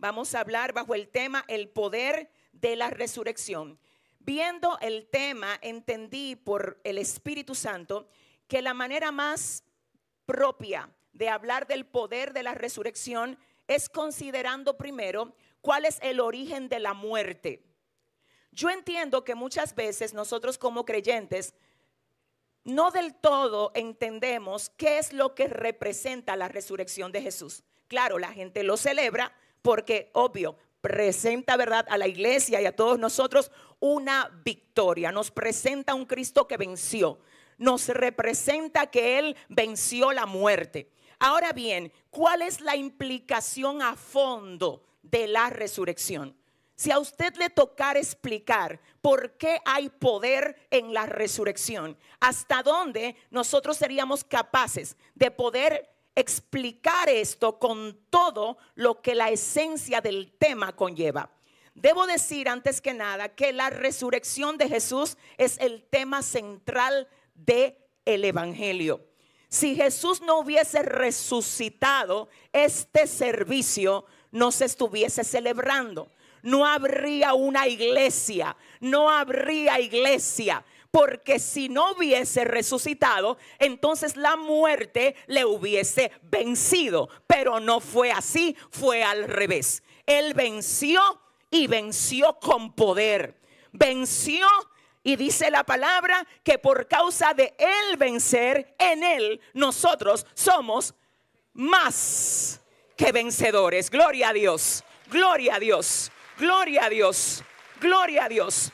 Vamos a hablar bajo el tema el poder de la resurrección. Viendo el tema, entendí por el Espíritu Santo que la manera más propia de hablar del poder de la resurrección es considerando primero cuál es el origen de la muerte. Yo entiendo que muchas veces nosotros como creyentes no del todo entendemos qué es lo que representa la resurrección de Jesús. Claro, la gente lo celebra, porque, obvio, presenta, ¿verdad?, a la iglesia y a todos nosotros una victoria. Nos presenta un Cristo que venció. Nos representa que Él venció la muerte. Ahora bien, ¿cuál es la implicación a fondo de la resurrección? Si a usted le tocar explicar por qué hay poder en la resurrección, hasta dónde nosotros seríamos capaces de poder explicar esto con todo lo que la esencia del tema conlleva. Debo decir antes que nada que la resurrección de Jesús es el tema central del el Evangelio. Si Jesús no hubiese resucitado, este servicio no se estuviese celebrando. No habría una iglesia, no habría iglesia, porque si no hubiese resucitado, entonces la muerte le hubiese vencido. Pero no fue así, fue al revés. Él venció y venció con poder. Venció y dice la palabra que por causa de él vencer, en él nosotros somos más que vencedores. Gloria a Dios, gloria a Dios, gloria a Dios, gloria a Dios.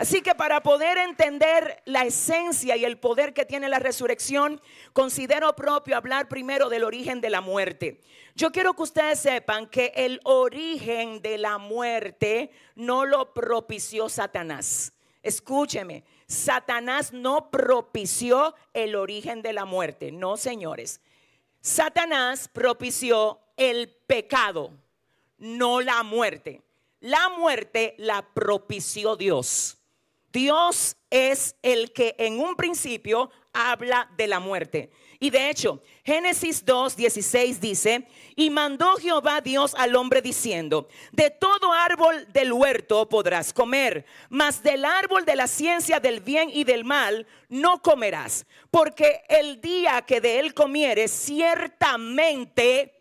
Así que para poder entender la esencia y el poder que tiene la resurrección, considero propio hablar primero del origen de la muerte. Yo quiero que ustedes sepan que el origen de la muerte no lo propició Satanás. Escúcheme, Satanás no propició el origen de la muerte, no señores. Satanás propició el pecado, no la muerte. La muerte la propició Dios. Dios es el que en un principio habla de la muerte. Y de hecho, Génesis 2, 16 dice, y mandó Jehová Dios al hombre diciendo, de todo árbol del huerto podrás comer, mas del árbol de la ciencia del bien y del mal no comerás, porque el día que de él comieres ciertamente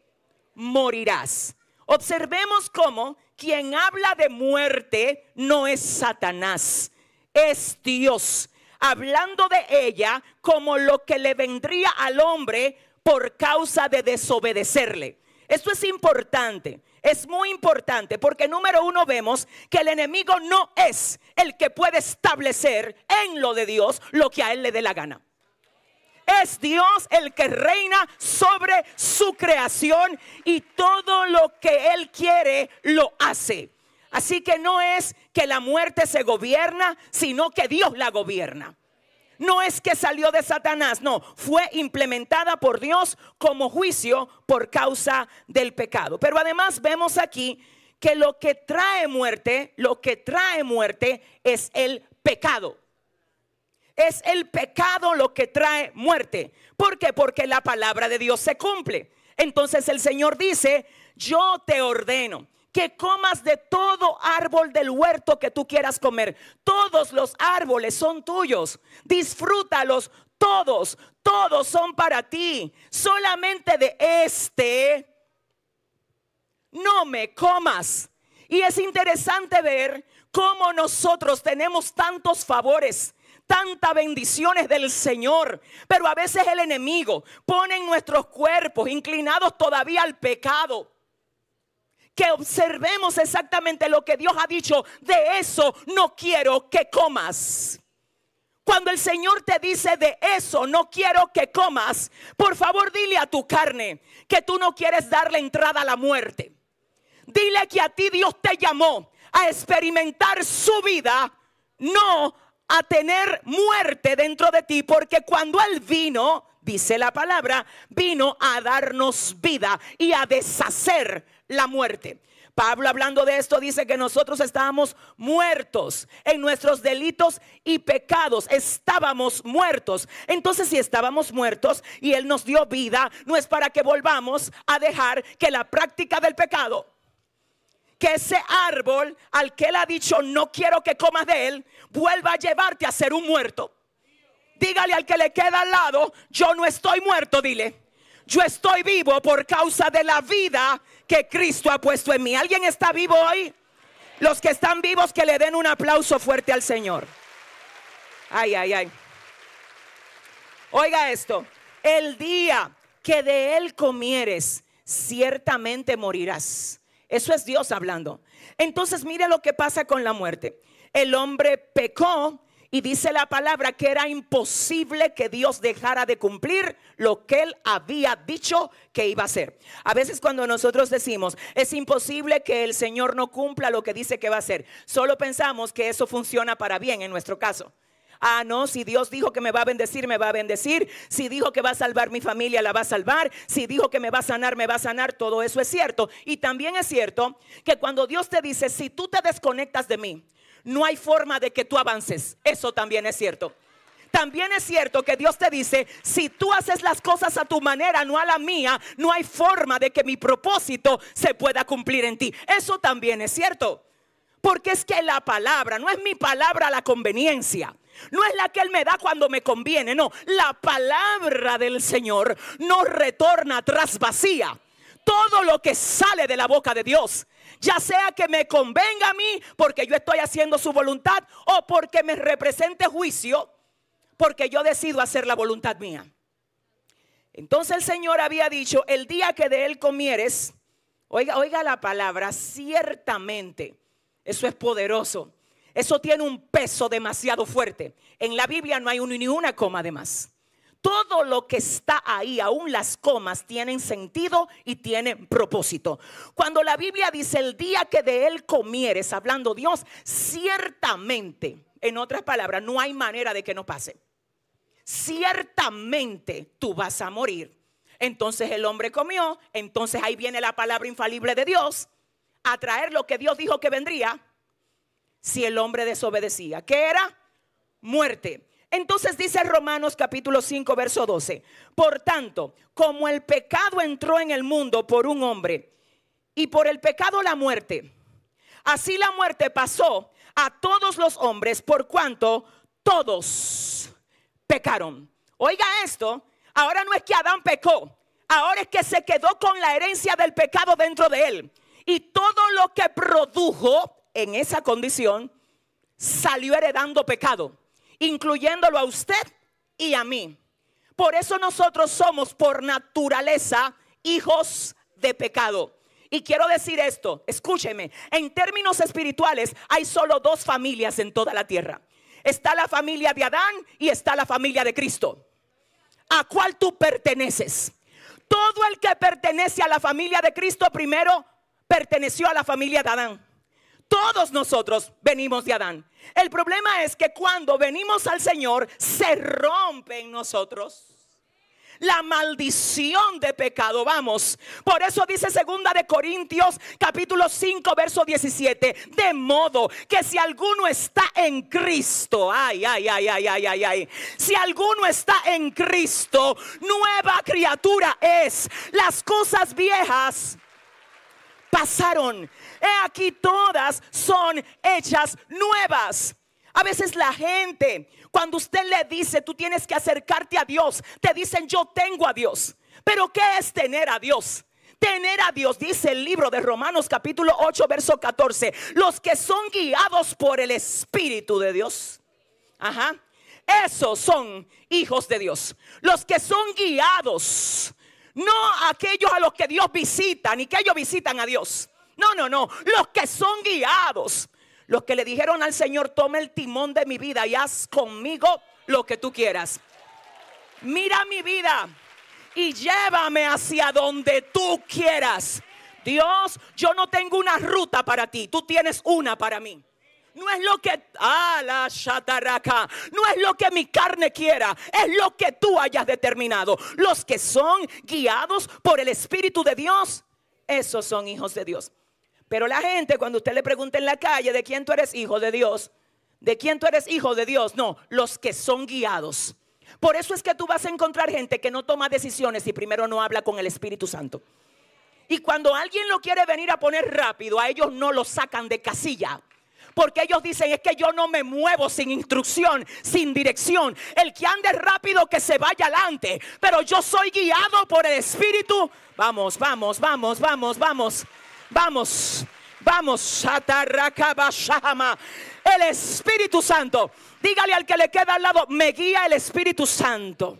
morirás. Observemos cómo quien habla de muerte no es Satanás, es Dios, hablando de ella como lo que le vendría al hombre por causa de desobedecerle. Esto es importante, es muy importante, porque número uno vemos que el enemigo no es el que puede establecer en lo de Dios lo que a él le dé la gana. Es Dios el que reina sobre su creación y todo lo que él quiere lo hace. Así que no es que la muerte se gobierna, sino que Dios la gobierna. No es que salió de Satanás, no, fue implementada por Dios como juicio por causa del pecado. Pero además vemos aquí que lo que trae muerte, lo que trae muerte es el pecado. Es el pecado lo que trae muerte. porque Porque la palabra de Dios se cumple. Entonces el Señor dice, yo te ordeno que comas de todo árbol del huerto que tú quieras comer. Todos los árboles son tuyos. Disfrútalos todos, todos son para ti. Solamente de este no me comas. Y es interesante ver cómo nosotros tenemos tantos favores tantas bendiciones del Señor. Pero a veces el enemigo pone en nuestros cuerpos inclinados todavía al pecado que observemos exactamente lo que Dios ha dicho. De eso no quiero que comas. Cuando el Señor te dice de eso no quiero que comas, por favor dile a tu carne que tú no quieres darle entrada a la muerte. Dile que a ti Dios te llamó a experimentar su vida, no a tener muerte dentro de ti, porque cuando Él vino, dice la palabra, vino a darnos vida y a deshacer la muerte. Pablo hablando de esto dice que nosotros estábamos muertos en nuestros delitos y pecados. Estábamos muertos. Entonces si estábamos muertos y Él nos dio vida, no es para que volvamos a dejar que la práctica del pecado, que ese árbol al que Él ha dicho no quiero que comas de Él, vuelva a llevarte a ser un muerto. Dígale al que le queda al lado, yo no estoy muerto, dile. Yo estoy vivo por causa de la vida que Cristo ha puesto en mí. ¿Alguien está vivo hoy? Los que están vivos, que le den un aplauso fuerte al Señor. Ay, ay, ay. Oiga esto, el día que de él comieres, ciertamente morirás. Eso es Dios hablando. Entonces mire lo que pasa con la muerte. El hombre pecó y dice la palabra que era imposible que Dios dejara de cumplir lo que él había dicho que iba a hacer. A veces cuando nosotros decimos, es imposible que el Señor no cumpla lo que dice que va a hacer, solo pensamos que eso funciona para bien en nuestro caso. Ah, no, si Dios dijo que me va a bendecir, me va a bendecir. Si dijo que va a salvar mi familia, la va a salvar. Si dijo que me va a sanar, me va a sanar. Todo eso es cierto. Y también es cierto que cuando Dios te dice, si tú te desconectas de mí, no hay forma de que tú avances. Eso también es cierto. También es cierto que Dios te dice, si tú haces las cosas a tu manera, no a la mía, no hay forma de que mi propósito se pueda cumplir en ti. Eso también es cierto. Porque es que la palabra, no es mi palabra la conveniencia. No es la que Él me da cuando me conviene, no. La palabra del Señor no retorna tras vacía. Todo lo que sale de la boca de Dios ya sea que me convenga a mí porque yo estoy haciendo su voluntad o porque me represente juicio porque yo decido hacer la voluntad mía. Entonces el Señor había dicho, el día que de él comieres, oiga, oiga la palabra, ciertamente, eso es poderoso, eso tiene un peso demasiado fuerte. En la Biblia no hay ni una coma de más. Todo lo que está ahí, aún las comas, tienen sentido y tienen propósito. Cuando la Biblia dice el día que de él comieres, hablando Dios, ciertamente, en otras palabras, no hay manera de que no pase. Ciertamente tú vas a morir. Entonces el hombre comió, entonces ahí viene la palabra infalible de Dios, a traer lo que Dios dijo que vendría si el hombre desobedecía. que era? Muerte. Entonces dice Romanos capítulo 5, verso 12. Por tanto, como el pecado entró en el mundo por un hombre y por el pecado la muerte, así la muerte pasó a todos los hombres por cuanto todos pecaron. Oiga esto, ahora no es que Adán pecó, ahora es que se quedó con la herencia del pecado dentro de él. Y todo lo que produjo en esa condición salió heredando pecado incluyéndolo a usted y a mí. Por eso nosotros somos por naturaleza hijos de pecado. Y quiero decir esto, escúcheme, en términos espirituales hay solo dos familias en toda la tierra. Está la familia de Adán y está la familia de Cristo. ¿A cuál tú perteneces? Todo el que pertenece a la familia de Cristo primero perteneció a la familia de Adán. Todos nosotros venimos de Adán. El problema es que cuando venimos al Señor se rompe en nosotros la maldición de pecado. Vamos. Por eso dice segunda de Corintios capítulo 5 verso 17, de modo que si alguno está en Cristo, ay ay ay ay ay ay ay. Si alguno está en Cristo, nueva criatura es. Las cosas viejas pasaron. He aquí todas son hechas nuevas. A veces la gente, cuando usted le dice, tú tienes que acercarte a Dios, te dicen, yo tengo a Dios. Pero ¿qué es tener a Dios? Tener a Dios, dice el libro de Romanos capítulo 8, verso 14, los que son guiados por el Espíritu de Dios. Ajá. Esos son hijos de Dios. Los que son guiados no aquellos a los que Dios visita, ni que ellos visitan a Dios. No, no, no. Los que son guiados. Los que le dijeron al Señor, toma el timón de mi vida y haz conmigo lo que tú quieras. Mira mi vida y llévame hacia donde tú quieras. Dios, yo no tengo una ruta para ti, tú tienes una para mí. No es lo que, ah, la no es lo que mi carne quiera, es lo que tú hayas determinado. Los que son guiados por el Espíritu de Dios, esos son hijos de Dios. Pero la gente, cuando usted le pregunta en la calle de quién tú eres hijo de Dios, de quién tú eres hijo de Dios, no, los que son guiados. Por eso es que tú vas a encontrar gente que no toma decisiones y primero no habla con el Espíritu Santo. Y cuando alguien lo quiere venir a poner rápido, a ellos no lo sacan de casilla. Porque ellos dicen, es que yo no me muevo sin instrucción, sin dirección. El que ande rápido que se vaya adelante. Pero yo soy guiado por el Espíritu. Vamos, vamos, vamos, vamos, vamos. Vamos, vamos. El Espíritu Santo. Dígale al que le queda al lado, me guía el Espíritu Santo.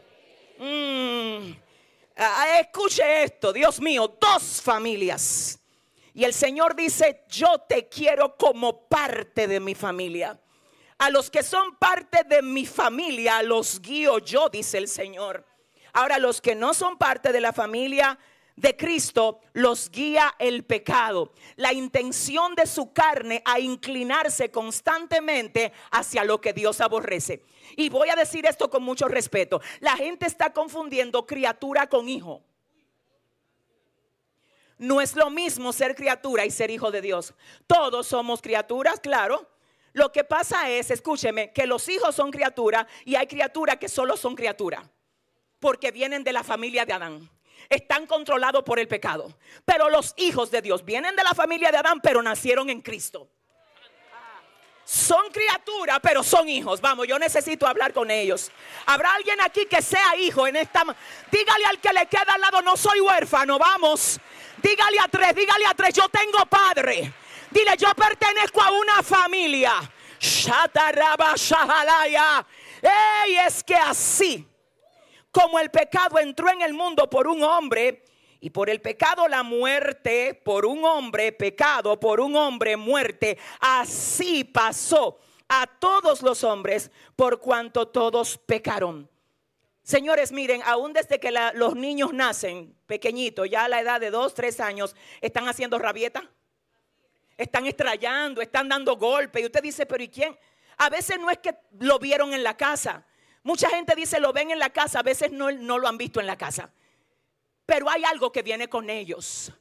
Mm. Ah, escuche esto, Dios mío, dos familias y el Señor dice, yo te quiero como parte de mi familia. A los que son parte de mi familia, los guío yo, dice el Señor. Ahora, los que no son parte de la familia de Cristo, los guía el pecado, la intención de su carne a inclinarse constantemente hacia lo que Dios aborrece. Y voy a decir esto con mucho respeto. La gente está confundiendo criatura con hijo no es lo mismo ser criatura y ser hijo de Dios. Todos somos criaturas, claro. Lo que pasa es, escúcheme, que los hijos son criaturas y hay criaturas que solo son criaturas, porque vienen de la familia de Adán. Están controlados por el pecado. Pero los hijos de Dios vienen de la familia de Adán, pero nacieron en Cristo. Son criaturas, pero son hijos. Vamos, yo necesito hablar con ellos. ¿Habrá alguien aquí que sea hijo en esta... Dígale al que le queda al lado, no soy huérfano, vamos. Dígale a tres, dígale a tres, yo tengo padre. Dile, yo pertenezco a una familia. Shataraba Shahalaya. es que así como el pecado entró en el mundo por un hombre, y por el pecado la muerte, por un hombre pecado, por un hombre muerte, así pasó a todos los hombres por cuanto todos pecaron. Señores, miren, aún desde que los niños nacen pequeñitos, ya a la edad de dos, tres años, están haciendo rabietas, están estrellando, están dando golpes. Y usted dice, pero ¿y quién? A veces no es que lo vieron en la casa. Mucha gente dice, lo ven en la casa, a veces no, no lo han visto en la casa. Pero hay algo que viene con ellos.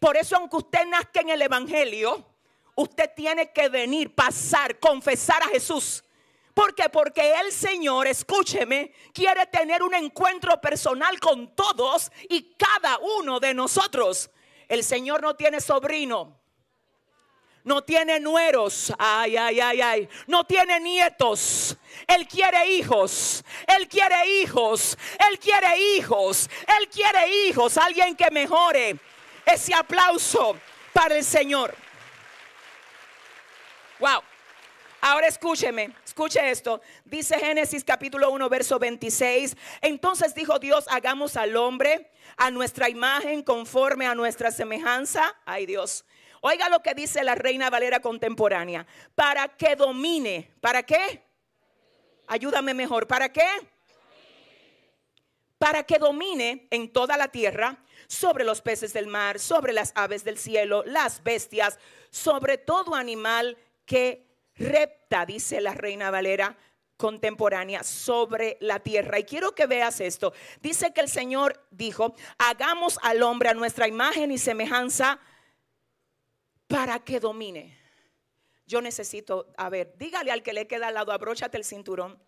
Por eso, aunque usted nazca en el Evangelio, usted tiene que venir, pasar, confesar a Jesús ¿Por qué? Porque el Señor, escúcheme, quiere tener un encuentro personal con todos y cada uno de nosotros. El Señor no tiene sobrino. No tiene nueros, ay, ay, ay, ay. No tiene nietos. Él quiere hijos. Él quiere hijos. Él quiere hijos. Él quiere hijos. Alguien que mejore. Ese aplauso para el Señor. Wow. Ahora escúcheme, escuche esto. Dice Génesis capítulo 1, verso 26. Entonces dijo Dios, hagamos al hombre a nuestra imagen conforme a nuestra semejanza. Ay Dios. Oiga lo que dice la Reina Valera contemporánea. Para que domine. ¿Para qué? Ayúdame mejor. ¿Para qué? Para que domine en toda la tierra sobre los peces del mar, sobre las aves del cielo, las bestias, sobre todo animal que repta, dice la reina Valera contemporánea, sobre la tierra. Y quiero que veas esto. Dice que el Señor dijo, hagamos al hombre a nuestra imagen y semejanza para que domine. Yo necesito, a ver, dígale al que le queda al lado, abróchate el cinturón.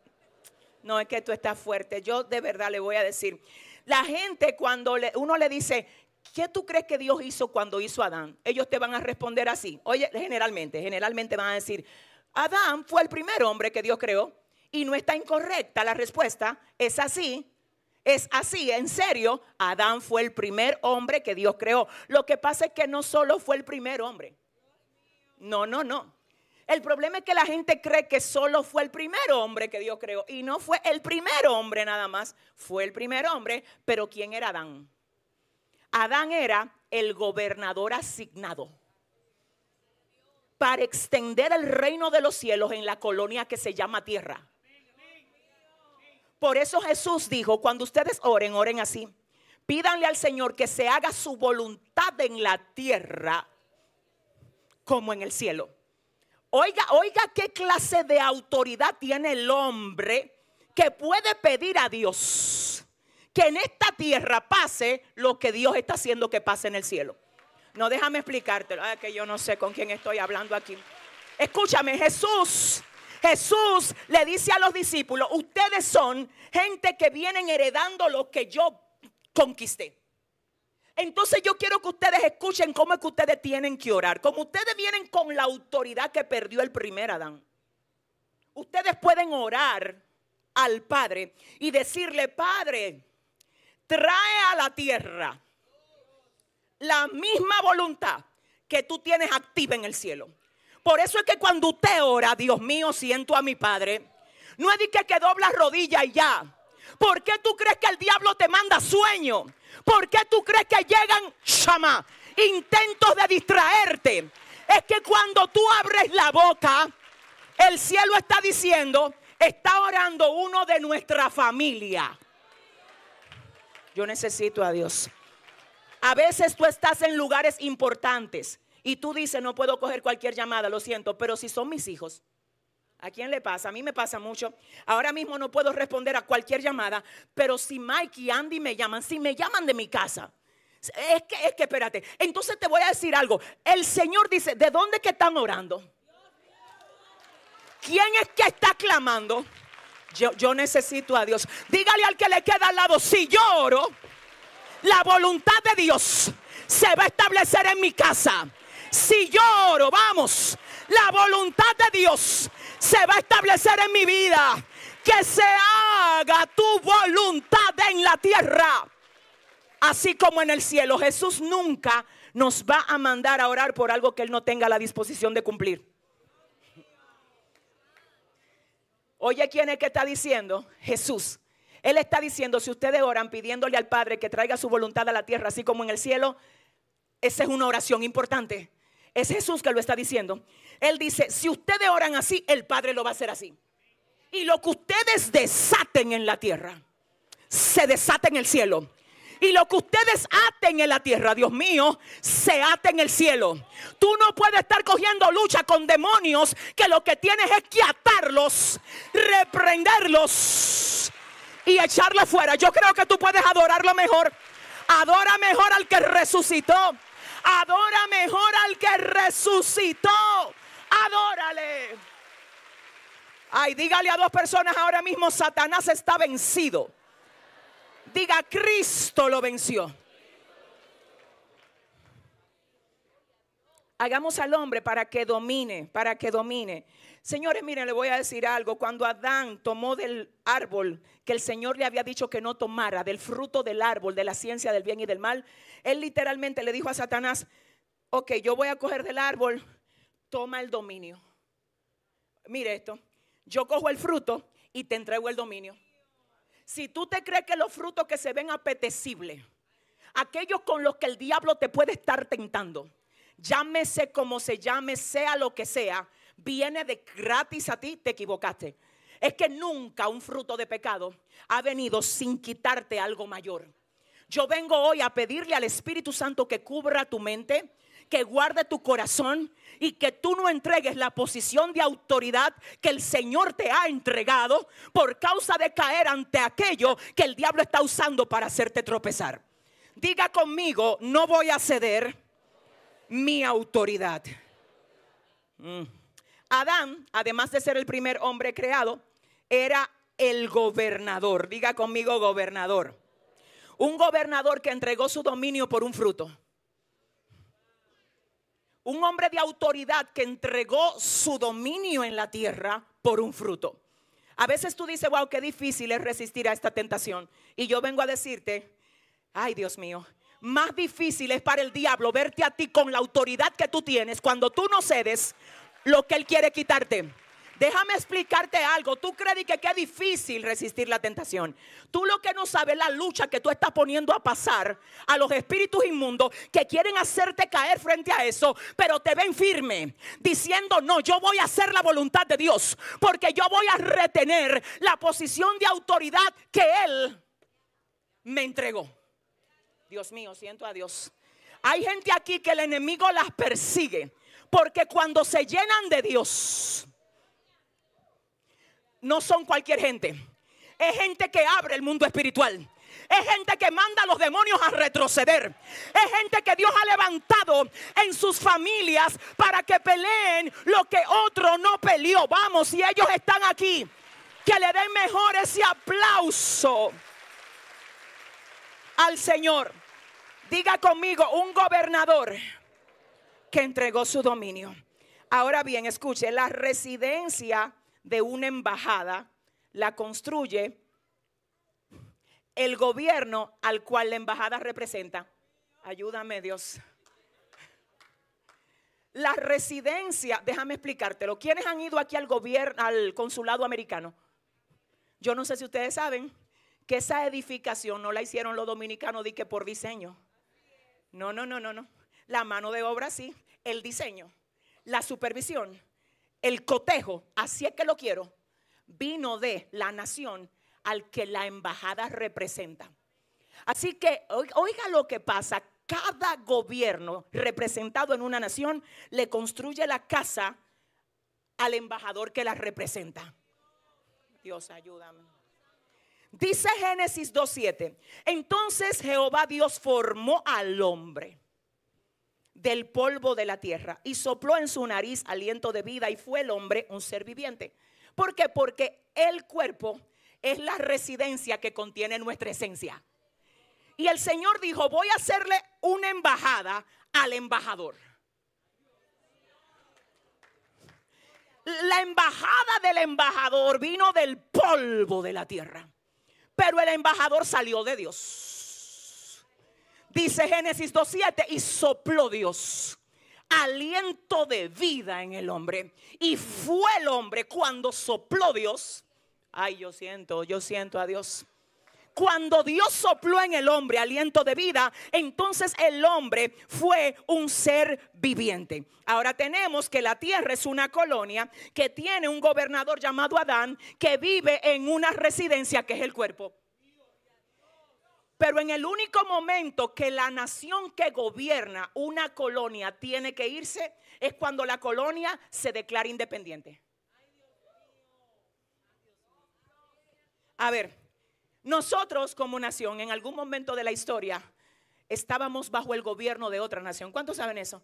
No, es que tú estás fuerte. Yo de verdad le voy a decir. La gente cuando uno le dice, ¿qué tú crees que Dios hizo cuando hizo a Adán? Ellos te van a responder así. Oye, generalmente, generalmente van a decir, Adán fue el primer hombre que Dios creó y no está incorrecta la respuesta. Es así, es así, en serio, Adán fue el primer hombre que Dios creó. Lo que pasa es que no solo fue el primer hombre. No, no, no. El problema es que la gente cree que solo fue el primer hombre que Dios creó. Y no fue el primer hombre nada más, fue el primer hombre, pero ¿quién era Adán? Adán era el gobernador asignado para extender el reino de los cielos en la colonia que se llama tierra. Por eso Jesús dijo, cuando ustedes oren, oren así. Pídanle al Señor que se haga su voluntad en la tierra como en el cielo. Oiga, oiga qué clase de autoridad tiene el hombre que puede pedir a Dios que en esta tierra pase lo que Dios está haciendo que pase en el cielo. No, déjame explicártelo. Ah, que yo no sé con quién estoy hablando aquí. Escúchame, Jesús. Jesús le dice a los discípulos, ustedes son gente que vienen heredando lo que yo conquisté. Entonces yo quiero que ustedes escuchen cómo es que ustedes tienen que orar. Como ustedes vienen con la autoridad que perdió el primer Adán. Ustedes pueden orar al Padre y decirle, Padre, trae a la tierra la misma voluntad que tú tienes activa en el cielo. Por eso es que cuando usted ora, Dios mío, siento a mi Padre, no es de que, que doblas rodillas y ya. ¿Por qué tú crees que el diablo te manda sueño? ¿Por qué tú crees que llegan chama, intentos de distraerte? Es que cuando tú abres la boca, el cielo está diciendo, está orando uno de nuestra familia. Yo necesito a Dios. A veces tú estás en lugares importantes y tú dices, no puedo coger cualquier llamada, lo siento, pero si son mis hijos. ¿A quién le pasa? A mí me pasa mucho. Ahora mismo no puedo responder a cualquier llamada, pero si Mike y Andy me llaman, si me llaman de mi casa, es que, es que espérate. Entonces te voy a decir algo. El Señor dice, ¿de dónde que están orando? ¿Quién es que está clamando? Yo, yo necesito a Dios. Dígale al que le queda al lado, si yo oro, la voluntad de Dios se va a establecer en mi casa. Si yo oro, vamos, la voluntad de Dios se va a establecer en mi vida. Que se haga tu voluntad en la tierra, así como en el cielo. Jesús nunca nos va a mandar a orar por algo que Él no tenga la disposición de cumplir. Oye, ¿quién es que está diciendo? Jesús, él está diciendo, si ustedes oran pidiéndole al Padre que traiga su voluntad a la tierra, así como en el cielo, esa es una oración importante. Es Jesús que lo está diciendo. Él dice, si ustedes oran así, el Padre lo va a hacer así. Y lo que ustedes desaten en la tierra, se desaten en el cielo. Y lo que ustedes aten en la tierra, Dios mío, se aten en el cielo. Tú no puedes estar cogiendo lucha con demonios que lo que tienes es que atarlos, reprenderlos y echarlo fuera. Yo creo que tú puedes adorarlo mejor. Adora mejor al que resucitó. Adora mejor al que resucitó. Adórale. Ay, dígale a dos personas ahora mismo, Satanás está vencido. Diga, Cristo lo venció. Hagamos al hombre para que domine, para que domine. Señores, miren, le voy a decir algo. Cuando Adán tomó del árbol que el Señor le había dicho que no tomara, del fruto del árbol, de la ciencia del bien y del mal, él literalmente le dijo a Satanás, ok, yo voy a coger del árbol, toma el dominio. Mire esto, yo cojo el fruto y te entrego el dominio. Si tú te crees que los frutos que se ven apetecibles, aquellos con los que el diablo te puede estar tentando, llámese como se llame, sea lo que sea, viene de gratis a ti, te equivocaste. Es que nunca un fruto de pecado ha venido sin quitarte algo mayor. Yo vengo hoy a pedirle al Espíritu Santo que cubra tu mente, que guarde tu corazón y que tú no entregues la posición de autoridad que el Señor te ha entregado por causa de caer ante aquello que el diablo está usando para hacerte tropezar. Diga conmigo, no voy a ceder mi autoridad. Mm. Adán, además de ser el primer hombre creado, era el gobernador. Diga conmigo gobernador. Un gobernador que entregó su dominio por un fruto. Un hombre de autoridad que entregó su dominio en la tierra por un fruto. A veces tú dices, wow, qué difícil es resistir a esta tentación. Y yo vengo a decirte, ay Dios mío, más difícil es para el diablo verte a ti con la autoridad que tú tienes cuando tú no cedes, lo que Él quiere quitarte. Déjame explicarte algo. Tú crees que es difícil resistir la tentación. Tú lo que no sabes la lucha que tú estás poniendo a pasar a los espíritus inmundos que quieren hacerte caer frente a eso, pero te ven firme diciendo, no, yo voy a hacer la voluntad de Dios, porque yo voy a retener la posición de autoridad que Él me entregó. Dios mío, siento a Dios. Hay gente aquí que el enemigo las persigue porque cuando se llenan de Dios, no son cualquier gente. Es gente que abre el mundo espiritual. Es gente que manda a los demonios a retroceder. Es gente que Dios ha levantado en sus familias para que peleen lo que otro no peleó. Vamos, si ellos están aquí, que le den mejor ese aplauso al Señor. Diga conmigo, un gobernador que entregó su dominio. Ahora bien, escuche, la residencia de una embajada la construye el gobierno al cual la embajada representa. Ayúdame Dios. La residencia, déjame explicártelo. ¿Quiénes han ido aquí al gobierno, al consulado americano? Yo no sé si ustedes saben que esa edificación no la hicieron los dominicanos di que por diseño. No, no, no, no, no la mano de obra sí, el diseño, la supervisión, el cotejo, así es que lo quiero, vino de la nación al que la embajada representa. Así que oiga lo que pasa, cada gobierno representado en una nación le construye la casa al embajador que la representa. Dios ayúdame. Dice Génesis 2.7. Entonces Jehová Dios formó al hombre del polvo de la tierra y sopló en su nariz aliento de vida y fue el hombre un ser viviente. ¿Por qué? Porque el cuerpo es la residencia que contiene nuestra esencia. Y el Señor dijo, voy a hacerle una embajada al embajador. La embajada del embajador vino del polvo de la tierra, pero el embajador salió de Dios dice Génesis 2.7, y sopló Dios aliento de vida en el hombre. Y fue el hombre cuando sopló Dios. Ay, yo siento, yo siento a Dios. Cuando Dios sopló en el hombre aliento de vida, entonces el hombre fue un ser viviente. Ahora tenemos que la tierra es una colonia que tiene un gobernador llamado Adán que vive en una residencia que es el cuerpo. Pero en el único momento que la nación que gobierna una colonia tiene que irse es cuando la colonia se declara independiente. A ver, nosotros como nación en algún momento de la historia estábamos bajo el gobierno de otra nación. ¿Cuántos saben eso?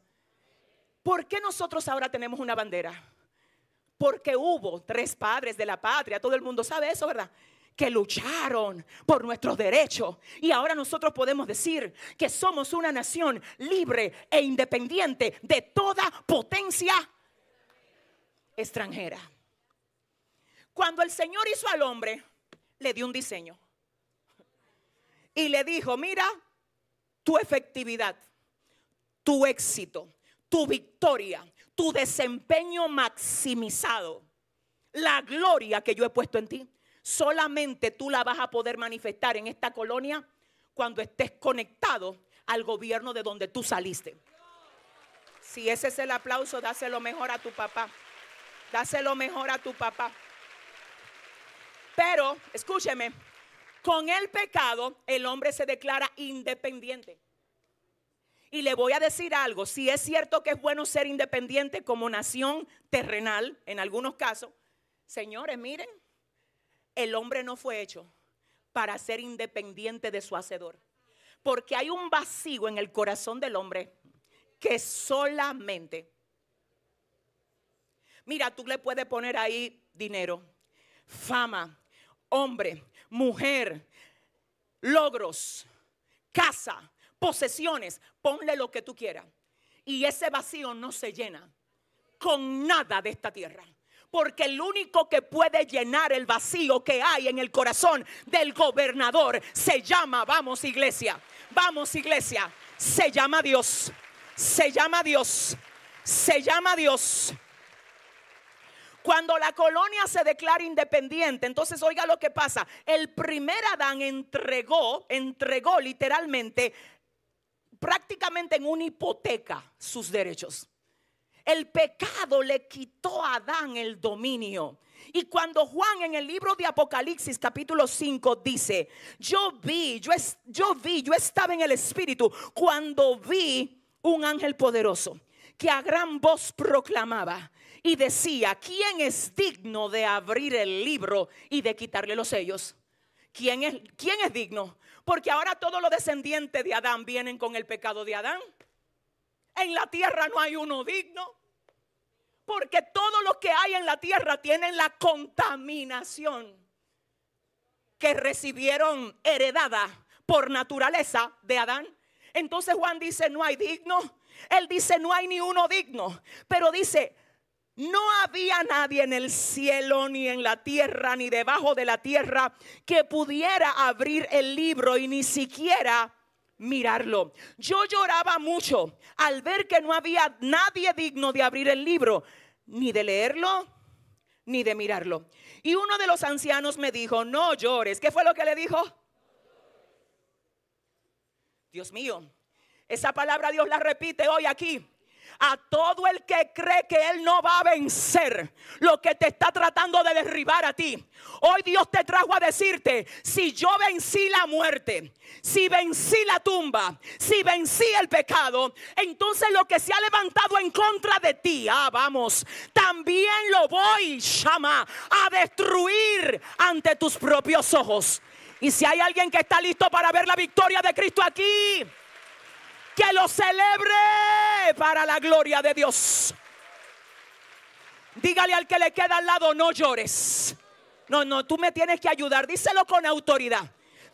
¿Por qué nosotros ahora tenemos una bandera? Porque hubo tres padres de la patria, todo el mundo sabe eso, ¿verdad? que lucharon por nuestros derechos. Y ahora nosotros podemos decir que somos una nación libre e independiente de toda potencia extranjera. Cuando el Señor hizo al hombre, le dio un diseño. Y le dijo, mira, tu efectividad, tu éxito, tu victoria, tu desempeño maximizado, la gloria que yo he puesto en ti, solamente tú la vas a poder manifestar en esta colonia cuando estés conectado al gobierno de donde tú saliste. Si ese es el aplauso, dáselo mejor a tu papá. Dáselo mejor a tu papá. Pero, escúcheme, con el pecado el hombre se declara independiente. Y le voy a decir algo, si es cierto que es bueno ser independiente como nación terrenal, en algunos casos, señores, miren, el hombre no fue hecho para ser independiente de su hacedor. Porque hay un vacío en el corazón del hombre que solamente... Mira, tú le puedes poner ahí dinero, fama, hombre, mujer, logros, casa, posesiones, ponle lo que tú quieras. Y ese vacío no se llena con nada de esta tierra porque el único que puede llenar el vacío que hay en el corazón del gobernador se llama, vamos iglesia, vamos iglesia, se llama Dios, se llama Dios, se llama Dios. Cuando la colonia se declara independiente, entonces oiga lo que pasa. El primer Adán entregó, entregó literalmente, prácticamente en una hipoteca sus derechos. El pecado le quitó a Adán el dominio. Y cuando Juan en el libro de Apocalipsis capítulo 5 dice, yo vi, yo, es, yo vi, yo estaba en el espíritu cuando vi un ángel poderoso que a gran voz proclamaba y decía, ¿quién es digno de abrir el libro y de quitarle los sellos? ¿Quién es, quién es digno? Porque ahora todos los descendientes de Adán vienen con el pecado de Adán. En la tierra no hay uno digno. Porque todo lo que hay en la tierra tienen la contaminación que recibieron heredada por naturaleza de Adán. Entonces Juan dice, no hay digno. Él dice, no hay ni uno digno. Pero dice, no había nadie en el cielo, ni en la tierra, ni debajo de la tierra que pudiera abrir el libro y ni siquiera mirarlo. Yo lloraba mucho al ver que no había nadie digno de abrir el libro, ni de leerlo, ni de mirarlo. Y uno de los ancianos me dijo, no llores. ¿Qué fue lo que le dijo? Dios mío, esa palabra Dios la repite hoy aquí a todo el que cree que Él no va a vencer lo que te está tratando de derribar a ti. Hoy Dios te trajo a decirte, si yo vencí la muerte, si vencí la tumba, si vencí el pecado, entonces lo que se ha levantado en contra de ti, ah, vamos, también lo voy, llama, a destruir ante tus propios ojos. Y si hay alguien que está listo para ver la victoria de Cristo aquí, que lo celebre para la gloria de Dios. Dígale al que le queda al lado, no llores. No, no, tú me tienes que ayudar. Díselo con autoridad.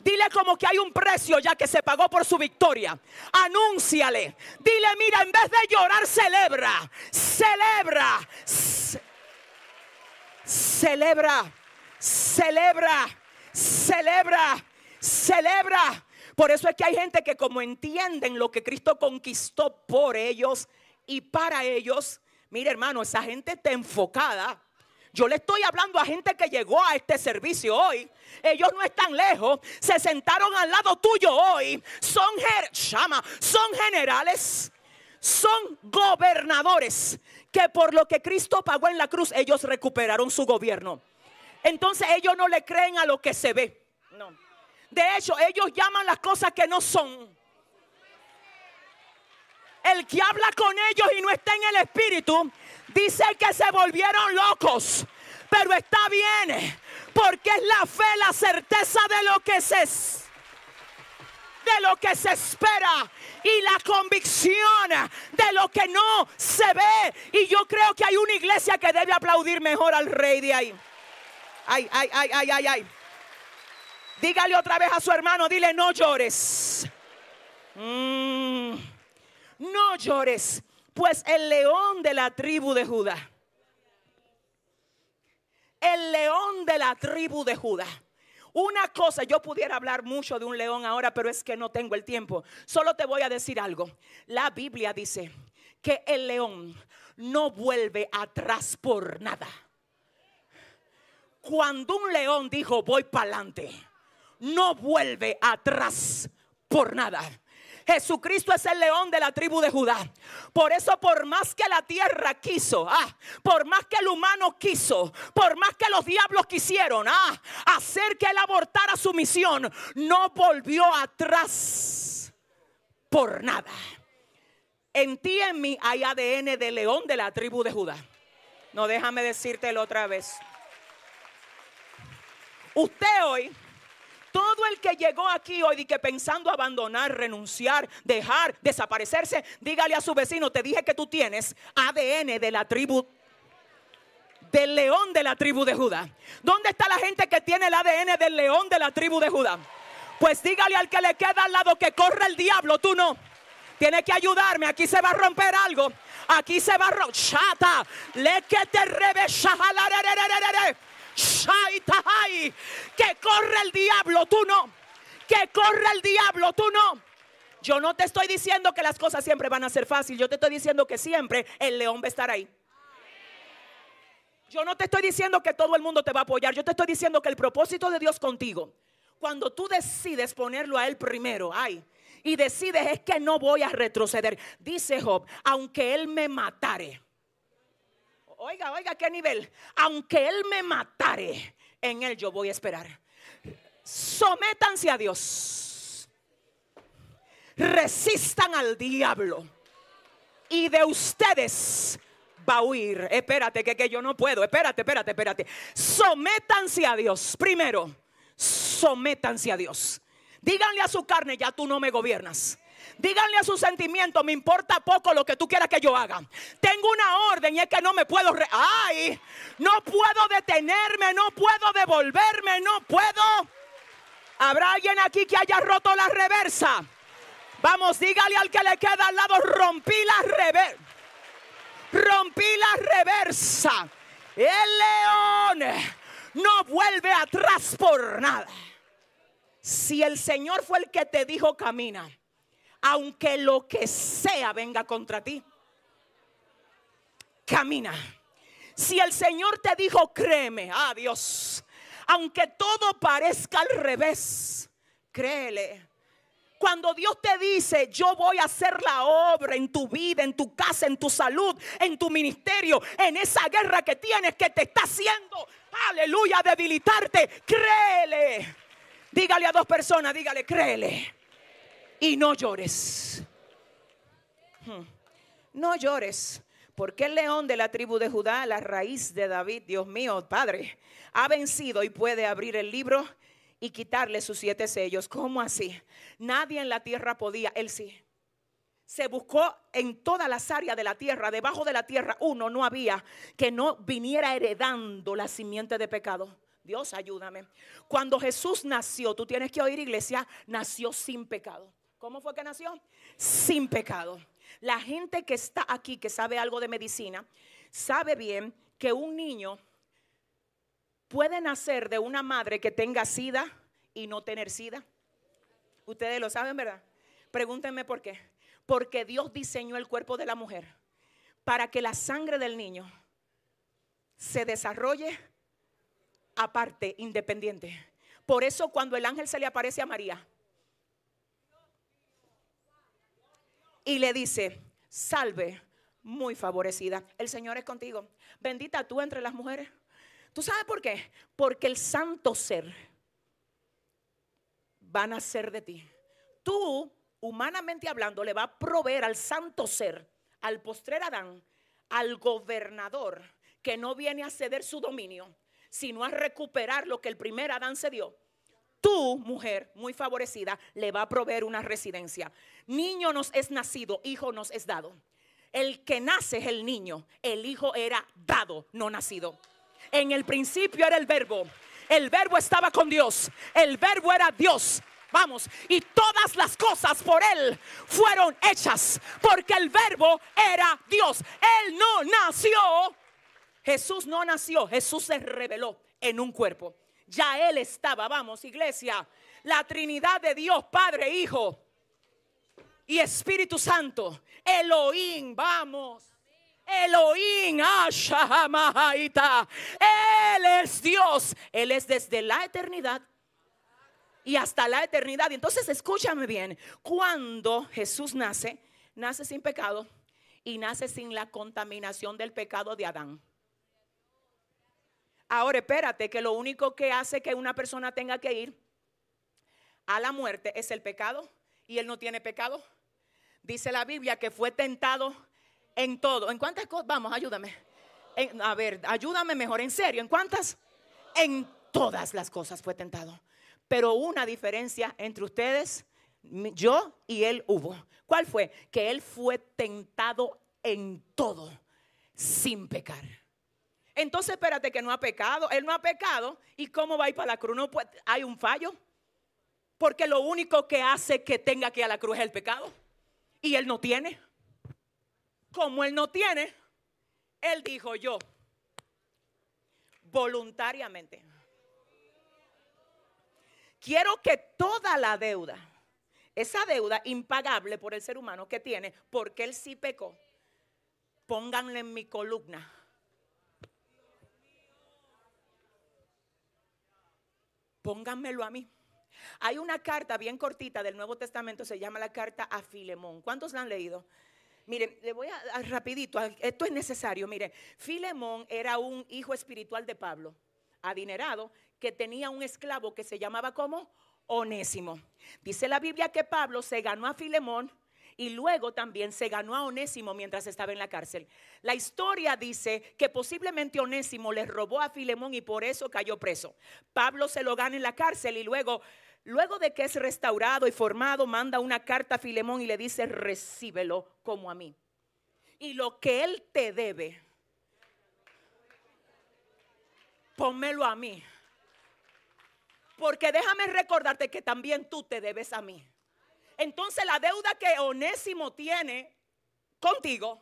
Dile como que hay un precio ya que se pagó por su victoria. Anúnciale. Dile, mira, en vez de llorar, celebra. Celebra. celebra. Celebra. Celebra. Celebra. Por eso es que hay gente que como entienden lo que Cristo conquistó por ellos y para ellos, mire hermano, esa gente está enfocada. Yo le estoy hablando a gente que llegó a este servicio hoy. Ellos no están lejos. Se sentaron al lado tuyo hoy. Son, son generales. Son gobernadores que por lo que Cristo pagó en la cruz, ellos recuperaron su gobierno. Entonces ellos no le creen a lo que se ve. De hecho, ellos llaman las cosas que no son. El que habla con ellos y no está en el espíritu, dice que se volvieron locos. Pero está bien, porque es la fe, la certeza de lo que se es de lo que se espera y la convicción de lo que no se ve. Y yo creo que hay una iglesia que debe aplaudir mejor al rey de ahí. Ay, ay, ay, ay, ay, ay. Dígale otra vez a su hermano, dile, no llores. Mm. no llores, pues el león de la tribu de Judá. El león de la tribu de Judá. Una cosa, yo pudiera hablar mucho de un león ahora, pero es que no tengo el tiempo. Solo te voy a decir algo. La Biblia dice que el león no vuelve atrás por nada. Cuando un león dijo, voy para adelante no vuelve atrás por nada. Jesucristo es el león de la tribu de Judá. Por eso, por más que la tierra quiso, ah, por más que el humano quiso, por más que los diablos quisieron ah, hacer que él abortara su misión, no volvió atrás por nada. En ti, en mí, hay ADN de león de la tribu de Judá. No, déjame decírtelo otra vez. Usted hoy todo el que llegó aquí hoy y que pensando abandonar, renunciar, dejar, desaparecerse, dígale a su vecino, te dije que tú tienes ADN de la tribu del león de la tribu de Judá. ¿Dónde está la gente que tiene el ADN del león de la tribu de Judá? Pues dígale al que le queda al lado que corre el diablo, tú no. Tiene que ayudarme, aquí se va a romper algo. Aquí se va a romper. le que te re. Que corre el diablo, tú no. Que corre el diablo, tú no. Yo no te estoy diciendo que las cosas siempre van a ser fácil. Yo te estoy diciendo que siempre el león va a estar ahí. Yo no te estoy diciendo que todo el mundo te va a apoyar. Yo te estoy diciendo que el propósito de Dios contigo, cuando tú decides ponerlo a Él primero, ay, y decides es que no voy a retroceder. Dice Job, aunque Él me matare. Oiga, oiga, qué nivel. Aunque Él me matare, en Él yo voy a esperar. Sométanse a Dios. Resistan al diablo. Y de ustedes va a huir. Espérate, que, que yo no puedo. Espérate, espérate, espérate. Sométanse a Dios. Primero, sométanse a Dios. Díganle a su carne, ya tú no me gobiernas. Díganle a su sentimiento me importa poco lo que tú quieras que yo haga. Tengo una orden y es que no me puedo... ¡Ay! No puedo detenerme, no puedo devolverme, no puedo... ¿Habrá alguien aquí que haya roto la reversa? Vamos, dígale al que le queda al lado, rompí la reversa. Rompí la reversa. El león no vuelve atrás por nada. Si el Señor fue el que te dijo camina, aunque lo que sea venga contra ti. Camina. Si el Señor te dijo, créeme, a ah, Dios, aunque todo parezca al revés, créele. Cuando Dios te dice, yo voy a hacer la obra en tu vida, en tu casa, en tu salud, en tu ministerio, en esa guerra que tienes que te está haciendo, aleluya, debilitarte, créele. Dígale a dos personas, dígale, créele y no llores. Hmm. No llores. Porque el león de la tribu de Judá, la raíz de David, Dios mío, Padre, ha vencido y puede abrir el libro y quitarle sus siete sellos. ¿Cómo así? Nadie en la tierra podía, él sí. Se buscó en todas las áreas de la tierra, debajo de la tierra, uno no había que no viniera heredando la simiente de pecado. Dios ayúdame. Cuando Jesús nació, tú tienes que oír iglesia, nació sin pecado. ¿Cómo fue que nació? Sin pecado. La gente que está aquí, que sabe algo de medicina, sabe bien que un niño puede nacer de una madre que tenga sida y no tener sida. Ustedes lo saben, ¿verdad? Pregúntenme por qué. Porque Dios diseñó el cuerpo de la mujer para que la sangre del niño se desarrolle aparte, independiente. Por eso cuando el ángel se le aparece a María, y le dice, salve, muy favorecida. El Señor es contigo. Bendita tú entre las mujeres. ¿Tú sabes por qué? Porque el santo ser va a nacer de ti. Tú, humanamente hablando, le va a proveer al santo ser, al postrer Adán, al gobernador que no viene a ceder su dominio, sino a recuperar lo que el primer Adán se dio tu mujer, muy favorecida, le va a proveer una residencia. Niño nos es nacido, hijo nos es dado. El que nace es el niño, el hijo era dado, no nacido. En el principio era el verbo, el verbo estaba con Dios, el verbo era Dios. Vamos, y todas las cosas por Él fueron hechas, porque el verbo era Dios. Él no nació, Jesús no nació, Jesús se reveló en un cuerpo ya Él estaba. Vamos, iglesia. La Trinidad de Dios, Padre, Hijo y Espíritu Santo. Elohim, vamos. Elohim, Ashahamahaita. Él es Dios. Él es desde la eternidad y hasta la eternidad. Entonces, escúchame bien. Cuando Jesús nace, nace sin pecado y nace sin la contaminación del pecado de Adán. Ahora espérate que lo único que hace que una persona tenga que ir a la muerte es el pecado y él no tiene pecado. Dice la Biblia que fue tentado en todo. ¿En cuántas cosas? Vamos, ayúdame. a ver, ayúdame mejor, en serio. ¿En cuántas? En todas las cosas fue tentado. Pero una diferencia entre ustedes, yo y él hubo. ¿Cuál fue? Que él fue tentado en todo, sin pecar. Entonces espérate que no ha pecado. Él no ha pecado. ¿Y cómo va a ir para la cruz? No, pues, hay un fallo. Porque lo único que hace que tenga que ir a la cruz es el pecado. Y él no tiene. Como él no tiene, él dijo yo, voluntariamente. Quiero que toda la deuda, esa deuda impagable por el ser humano que tiene, porque él sí pecó, pónganle en mi columna pónganmelo a mí. Hay una carta bien cortita del Nuevo Testamento, se llama la carta a Filemón. ¿Cuántos la han leído? mire le voy a, a, rapidito, esto es necesario. mire Filemón era un hijo espiritual de Pablo, adinerado, que tenía un esclavo que se llamaba como Onésimo. Dice la Biblia que Pablo se ganó a Filemón y luego también se ganó a Onésimo mientras estaba en la cárcel. La historia dice que posiblemente Onésimo le robó a Filemón y por eso cayó preso. Pablo se lo gana en la cárcel y luego, luego de que es restaurado y formado, manda una carta a Filemón y le dice, recíbelo como a mí. Y lo que él te debe, pónmelo a mí. Porque déjame recordarte que también tú te debes a mí entonces la deuda que Onésimo tiene contigo,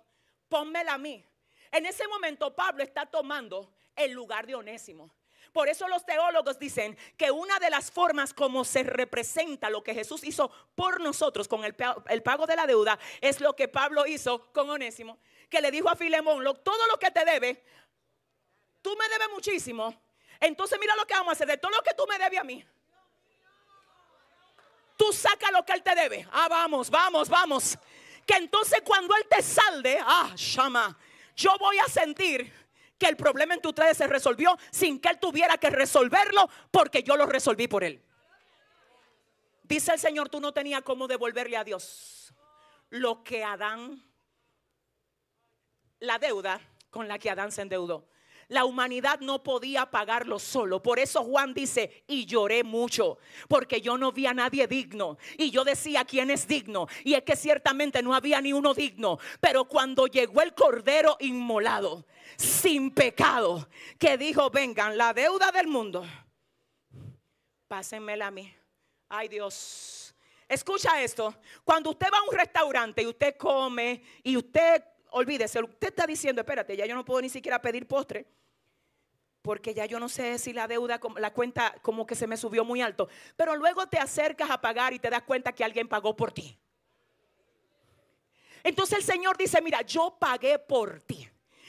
pónmela a mí. En ese momento Pablo está tomando el lugar de Onésimo. Por eso los teólogos dicen que una de las formas como se representa lo que Jesús hizo por nosotros con el, pago de la deuda es lo que Pablo hizo con Onésimo, que le dijo a Filemón, lo, todo lo que te debe, tú me debes muchísimo. Entonces mira lo que vamos a hacer, de todo lo que tú me debes a mí, tú saca lo que Él te debe. Ah, vamos, vamos, vamos. Que entonces cuando Él te salde, ah, llama, yo voy a sentir que el problema en tu traje se resolvió sin que Él tuviera que resolverlo porque yo lo resolví por Él. Dice el Señor, tú no tenías cómo devolverle a Dios lo que Adán, la deuda con la que Adán se endeudó la humanidad no podía pagarlo solo. Por eso Juan dice, y lloré mucho, porque yo no vi a nadie digno. Y yo decía, ¿quién es digno? Y es que ciertamente no había ni uno digno. Pero cuando llegó el Cordero inmolado, sin pecado, que dijo, vengan, la deuda del mundo, pásenmela a mí. Ay Dios. Escucha esto, cuando usted va a un restaurante y usted come y usted olvídese, usted está diciendo, espérate, ya yo no puedo ni siquiera pedir postre, porque ya yo no sé si la deuda, la cuenta como que se me subió muy alto, pero luego te acercas a pagar y te das cuenta que alguien pagó por ti. Entonces el Señor dice, mira, yo pagué por ti.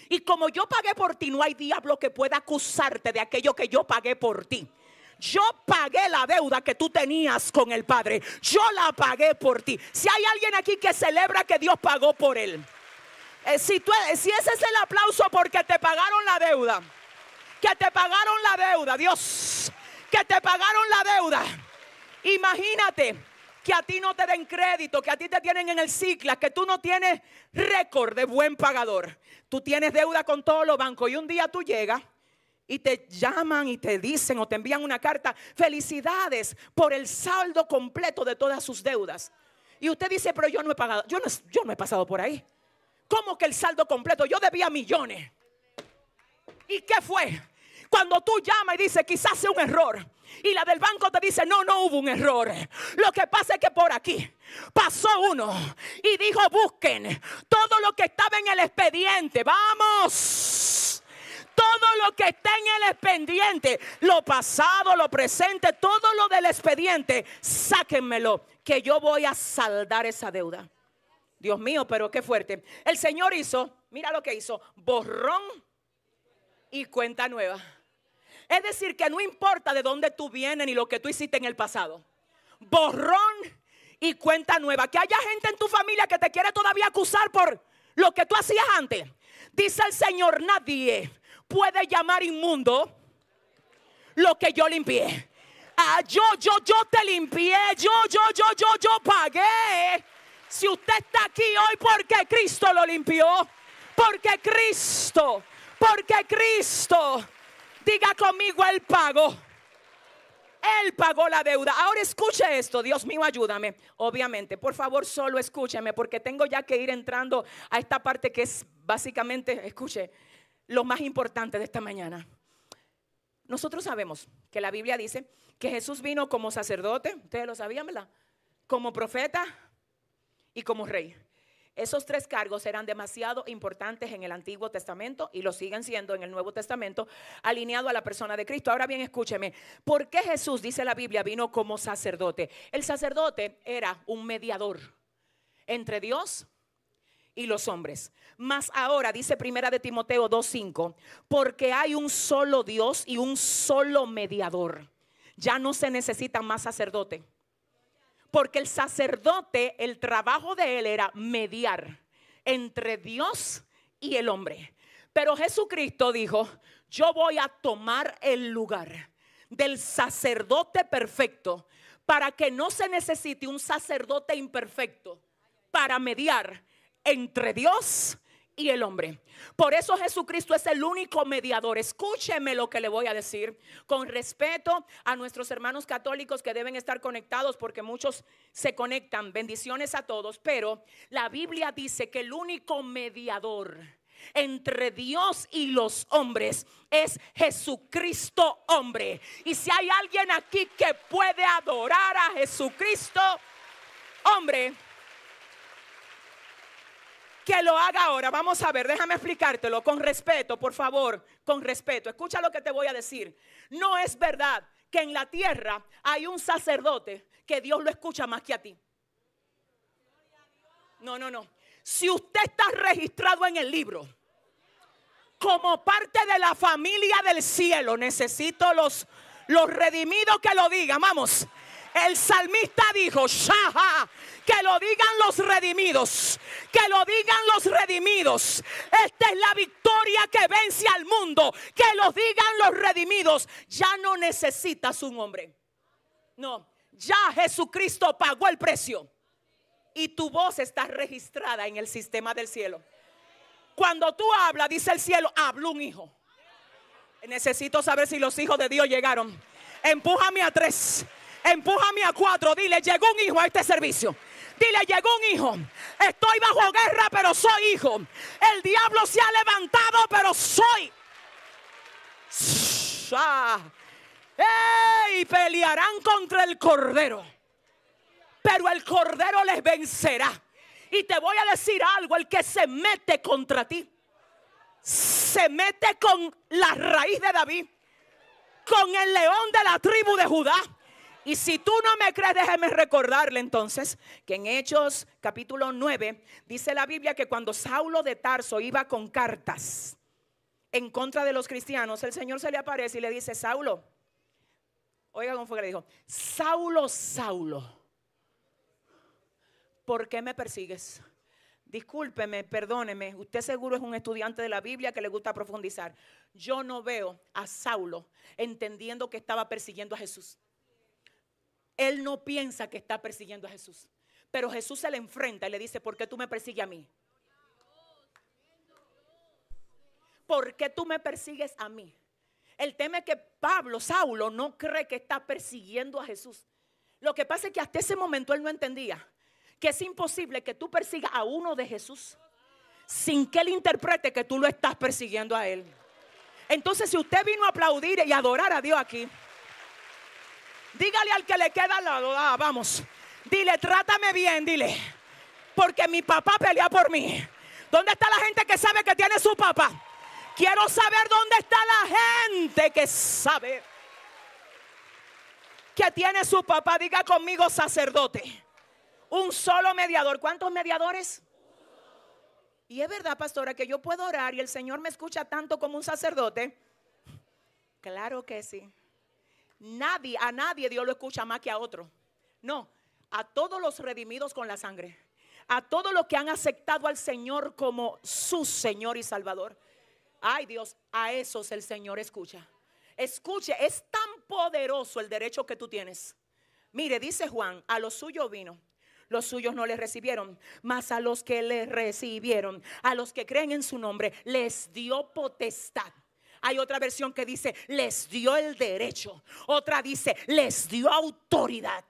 Y como yo pagué por ti, no hay diablo que pueda acusarte de aquello que yo pagué por ti. Yo pagué la deuda que tú tenías con el Padre. Yo la pagué por ti. Si hay alguien aquí que celebra que Dios pagó por él. Eh, eh, si, ese es el aplauso porque te pagaron la deuda, que te pagaron la deuda, Dios, que te pagaron la deuda. Imagínate que a ti no te den crédito, que a ti te tienen en el cicla, que tú no tienes récord de buen pagador. Tú tienes deuda con todos los bancos y un día tú llegas y te llaman y te dicen o te envían una carta, felicidades por el saldo completo de todas sus deudas. Y usted dice, pero yo no he pagado, yo yo no he pasado por ahí. ¿Cómo que el saldo completo? Yo debía millones. ¿Y qué fue? Cuando tú llamas y dices, quizás sea un error. Y la del banco te dice, no, no hubo un error. Lo que pasa es que por aquí pasó uno y dijo, busquen todo lo que estaba en el expediente. Vamos. Todo lo que está en el expediente, lo pasado, lo presente, todo lo del expediente, sáquenmelo, que yo voy a saldar esa deuda. Dios mío, pero qué fuerte. El Señor hizo, mira lo que hizo, borrón y cuenta nueva. Es decir, que no importa de dónde tú vienes ni lo que tú hiciste en el pasado. Borrón y cuenta nueva. Que haya gente en tu familia que te quiere todavía acusar por lo que tú hacías antes. Dice el Señor, nadie puede llamar inmundo lo que yo limpié. Ah, yo, yo, yo te limpié. Yo, yo, yo, yo, yo pagué. Si usted está aquí hoy porque Cristo lo limpió, porque Cristo, porque Cristo, diga conmigo, el pago Él pagó la deuda. Ahora escuche esto, Dios mío, ayúdame. Obviamente, por favor, solo escúcheme, porque tengo ya que ir entrando a esta parte que es básicamente, escuche, lo más importante de esta mañana. Nosotros sabemos que la Biblia dice que Jesús vino como sacerdote, ustedes lo sabían, ¿verdad? Como profeta y como rey. Esos tres cargos eran demasiado importantes en el Antiguo Testamento y lo siguen siendo en el Nuevo Testamento, alineado a la persona de Cristo. Ahora bien, escúcheme, ¿por qué Jesús, dice la Biblia, vino como sacerdote? El sacerdote era un mediador entre Dios y los hombres. Mas ahora, dice Primera de Timoteo 2.5, porque hay un solo Dios y un solo mediador. Ya no se necesita más sacerdote porque el sacerdote, el trabajo de él era mediar entre Dios y el hombre. Pero Jesucristo dijo, yo voy a tomar el lugar del sacerdote perfecto para que no se necesite un sacerdote imperfecto para mediar entre Dios y el hombre. Por eso Jesucristo es el único mediador. Escúcheme lo que le voy a decir con respeto a nuestros hermanos católicos que deben estar conectados porque muchos se conectan. Bendiciones a todos, pero la Biblia dice que el único mediador entre Dios y los hombres es Jesucristo hombre. Y si hay alguien aquí que puede adorar a Jesucristo hombre, que lo haga ahora. Vamos a ver, déjame explicártelo con respeto, por favor, con respeto. Escucha lo que te voy a decir. No es verdad que en la tierra hay un sacerdote que Dios lo escucha más que a ti. No, no, no. Si usted está registrado en el libro como parte de la familia del cielo, necesito los, los redimidos que lo digan. Vamos. El salmista dijo, que lo digan los redimidos, que lo digan los redimidos. Esta es la victoria que vence al mundo, que lo digan los redimidos. Ya no necesitas un hombre. No, ya Jesucristo pagó el precio. Y tu voz está registrada en el sistema del cielo. Cuando tú hablas, dice el cielo, habla un hijo. Necesito saber si los hijos de Dios llegaron. Empújame a tres. Empújame a cuatro. Dile, llegó un hijo a este servicio. Dile, llegó un hijo. Estoy bajo guerra, pero soy hijo. El diablo se ha levantado, pero soy. Y pelearán contra el cordero. Pero el cordero les vencerá. Y te voy a decir algo, el que se mete contra ti, se mete con la raíz de David, con el león de la tribu de Judá, y si tú no me crees, déjeme recordarle entonces que en Hechos capítulo 9 dice la Biblia que cuando Saulo de Tarso iba con cartas en contra de los cristianos, el Señor se le aparece y le dice, Saulo, oiga cómo fue que le dijo, Saulo, Saulo, ¿por qué me persigues? Discúlpeme, perdóneme, usted seguro es un estudiante de la Biblia que le gusta profundizar. Yo no veo a Saulo entendiendo que estaba persiguiendo a Jesús. Él no piensa que está persiguiendo a Jesús. Pero Jesús se le enfrenta y le dice, ¿por qué tú me persigues a mí? ¿Por qué tú me persigues a mí? El tema es que Pablo, Saulo, no cree que está persiguiendo a Jesús. Lo que pasa es que hasta ese momento él no entendía que es imposible que tú persigas a uno de Jesús sin que él interprete que tú lo estás persiguiendo a él. Entonces, si usted vino a aplaudir y adorar a Dios aquí, Dígale al que le queda al lado, ah, vamos. Dile, trátame bien, dile. Porque mi papá pelea por mí. ¿Dónde está la gente que sabe que tiene su papá? Quiero saber dónde está la gente que sabe que tiene su papá. Diga conmigo, sacerdote. Un solo mediador. ¿Cuántos mediadores? Y es verdad, pastora, que yo puedo orar y el Señor me escucha tanto como un sacerdote. Claro que sí. Nadie, a nadie Dios lo escucha más que a otro. No, a todos los redimidos con la sangre. A todos los que han aceptado al Señor como su Señor y Salvador. Ay Dios, a esos el Señor escucha. Escuche, es tan poderoso el derecho que tú tienes. Mire, dice Juan, a los suyos vino. Los suyos no le recibieron, mas a los que le recibieron, a los que creen en su nombre, les dio potestad hay otra versión que dice, les dio el derecho. Otra dice, les dio autoridad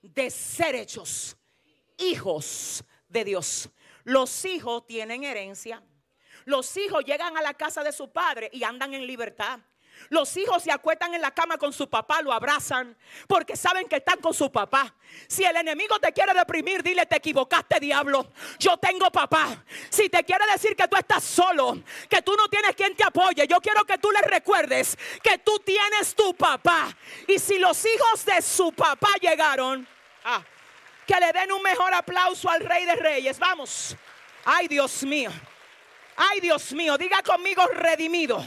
de ser hechos hijos de Dios. Los hijos tienen herencia. Los hijos llegan a la casa de su padre y andan en libertad. Los hijos se acuestan en la cama con su papá, lo abrazan, porque saben que están con su papá. Si el enemigo te quiere deprimir, dile, te equivocaste, diablo. Yo tengo papá. Si te quiere decir que tú estás solo, que tú no tienes quien te apoye, yo quiero que tú le recuerdes que tú tienes tu papá. Y si los hijos de su papá llegaron, ah, que le den un mejor aplauso al rey de reyes. Vamos. Ay, Dios mío. Ay, Dios mío. Diga conmigo, redimido.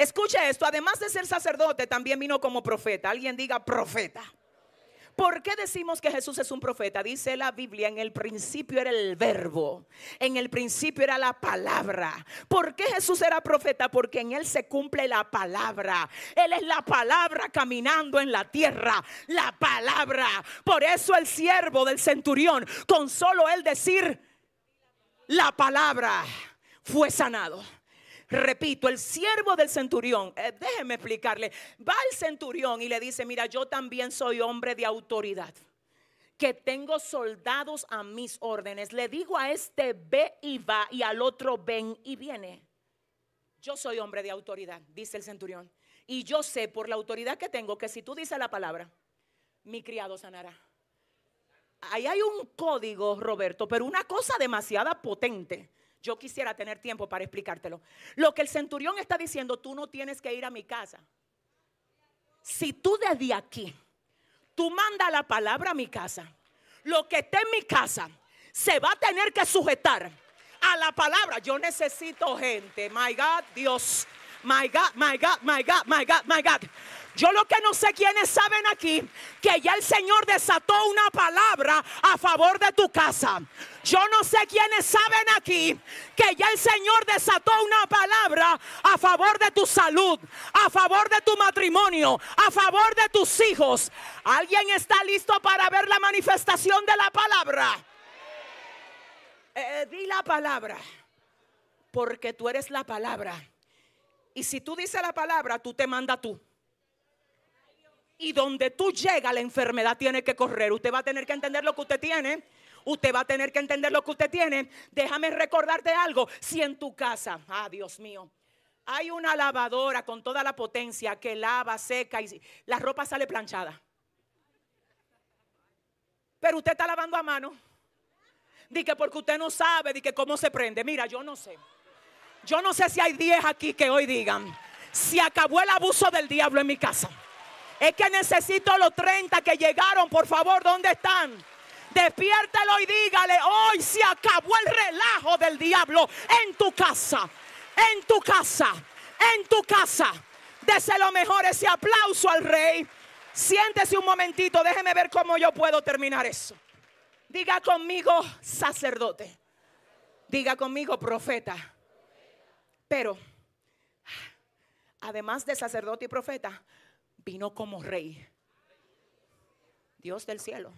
Escuche esto, además de ser sacerdote, también vino como profeta. Alguien diga profeta. ¿Por qué decimos que Jesús es un profeta? Dice la Biblia, en el principio era el verbo, en el principio era la palabra. ¿Por qué Jesús era profeta? Porque en Él se cumple la palabra. Él es la palabra caminando en la tierra, la palabra. Por eso el siervo del centurión, con solo Él decir la palabra, fue sanado. Repito, el siervo del centurión, eh, déjeme explicarle, va al centurión y le dice, mira, yo también soy hombre de autoridad que tengo soldados a mis órdenes. Le digo a este ve y va y al otro ven y viene. Yo soy hombre de autoridad, dice el centurión. Y yo sé por la autoridad que tengo que si tú dices la palabra, mi criado sanará. Ahí hay un código, Roberto, pero una cosa demasiada potente. Yo quisiera tener tiempo para explicártelo. Lo que el centurión está diciendo, tú no tienes que ir a mi casa. Si tú desde aquí, tú manda la palabra a mi casa, lo que esté en mi casa se va a tener que sujetar a la palabra. Yo necesito gente. My God, Dios. My God, my God, my God, my God, my God. Yo lo que no sé quiénes saben aquí, que ya el Señor desató una palabra a favor de tu casa. Yo no sé quiénes saben aquí que ya el Señor desató una palabra a favor de tu salud, a favor de tu matrimonio, a favor de tus hijos. ¿Alguien está listo para ver la manifestación de la palabra? Eh, di la palabra, porque tú eres la palabra. Y si tú dices la palabra, tú te manda tú. Y donde tú llegas, la enfermedad tiene que correr. Usted va a tener que entender lo que usted tiene. Usted va a tener que entender lo que usted tiene. Déjame recordarte algo. Si en tu casa, ah, Dios mío, hay una lavadora con toda la potencia que lava, seca y la ropa sale planchada. Pero usted está lavando a mano. Dice que porque usted no sabe, di que cómo se prende. Mira, yo no sé. Yo no sé si hay 10 aquí que hoy digan, se acabó el abuso del diablo en mi casa. Es que necesito los 30 que llegaron, por favor, ¿dónde están? despiértelo y dígale, hoy se acabó el relajo del diablo en tu casa, en tu casa, en tu casa. Dese lo mejor ese aplauso al rey. Siéntese un momentito, déjeme ver cómo yo puedo terminar eso. Diga conmigo, sacerdote. Diga conmigo, profeta. Pero, además de sacerdote y profeta, vino como rey. Dios del cielo.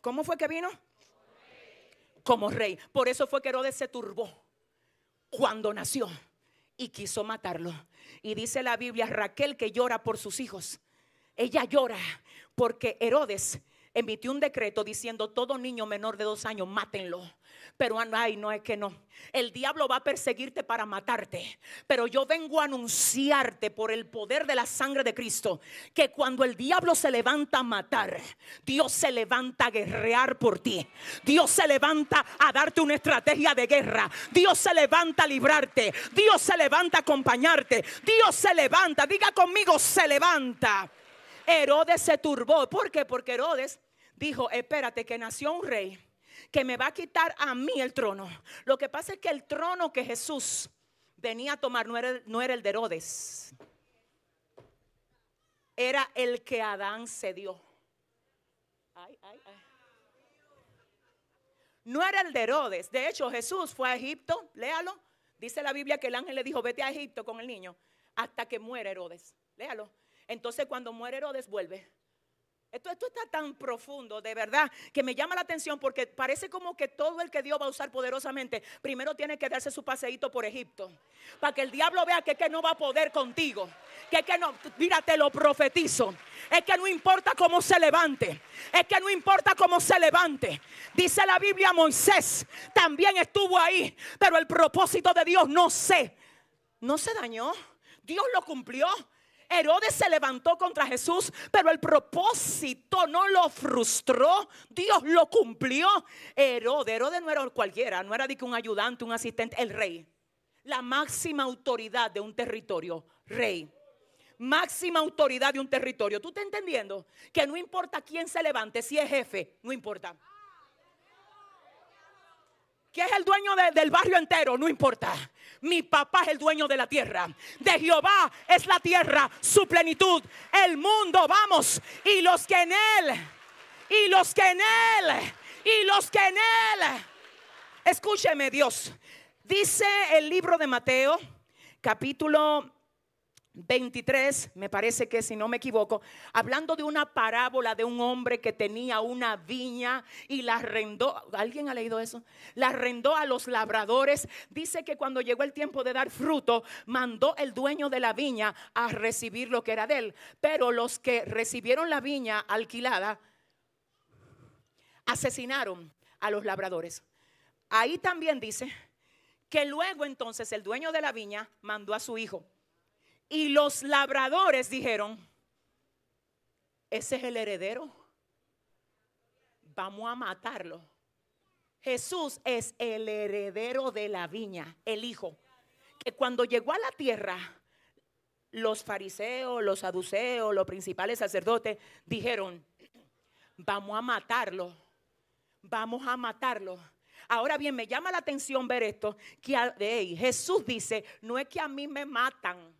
¿Cómo fue que vino? Como rey. Por eso fue que Herodes se turbó cuando nació y quiso matarlo. Y dice la Biblia, Raquel que llora por sus hijos. Ella llora porque Herodes emitió un decreto diciendo todo niño menor de dos años, mátenlo. Pero ah, ay, no es que no. El diablo va a perseguirte para matarte. Pero yo vengo a anunciarte por el poder de la sangre de Cristo que cuando el diablo se levanta a matar, Dios se levanta a guerrear por ti. Dios se levanta a darte una estrategia de guerra. Dios se levanta a librarte. Dios se levanta a acompañarte. Dios se levanta. Diga conmigo, se levanta. Herodes se turbó. ¿Por qué? Porque Herodes dijo, espérate que nació un rey que me va a quitar a mí el trono. Lo que pasa es que el trono que Jesús venía a tomar no era, no era el de Herodes, era el que Adán cedió. No era el de Herodes. De hecho, Jesús fue a Egipto, léalo. Dice la Biblia que el ángel le dijo, vete a Egipto con el niño hasta que muera Herodes. Léalo. Entonces cuando muere Herodes vuelve. Esto, está tan profundo, de verdad, que me llama la atención porque parece como que todo el que Dios va a usar poderosamente, primero tiene que darse su paseíto por Egipto, para que el diablo vea que, es que no va a poder contigo, que que no, mira, te lo profetizo, es que no importa cómo se levante, es que no importa cómo se levante. Dice la Biblia, Moisés también estuvo ahí, pero el propósito de Dios no se, no se dañó, Dios lo cumplió. Herodes se levantó contra Jesús, pero el propósito no lo frustró. Dios lo cumplió. Herodes, Herodes no era cualquiera, no era de que un ayudante, un asistente, el rey. La máxima autoridad de un territorio, rey máxima autoridad de un territorio. ¿Tú estás entendiendo? Que no importa quién se levante, si es jefe, no importa que es el dueño del barrio entero, no importa. Mi papá es el dueño de la tierra. De Jehová es la tierra, su plenitud, el mundo, vamos. Y los que en él, y los que en él, y los que en él. Escúcheme Dios. Dice el libro de Mateo, capítulo 23, me parece que si no me equivoco, hablando de una parábola de un hombre que tenía una viña y la arrendó. ¿Alguien ha leído eso? La arrendó a los labradores. Dice que cuando llegó el tiempo de dar fruto, mandó el dueño de la viña a recibir lo que era de él. Pero los que recibieron la viña alquilada asesinaron a los labradores. Ahí también dice que luego entonces el dueño de la viña mandó a su hijo y los labradores dijeron, ese es el heredero, vamos a matarlo. Jesús es el heredero de la viña, el hijo, que cuando llegó a la tierra, los fariseos, los saduceos, los principales sacerdotes dijeron, vamos a matarlo, vamos a matarlo. Ahora bien, me llama la atención ver esto, que Jesús dice, no es que a mí me matan,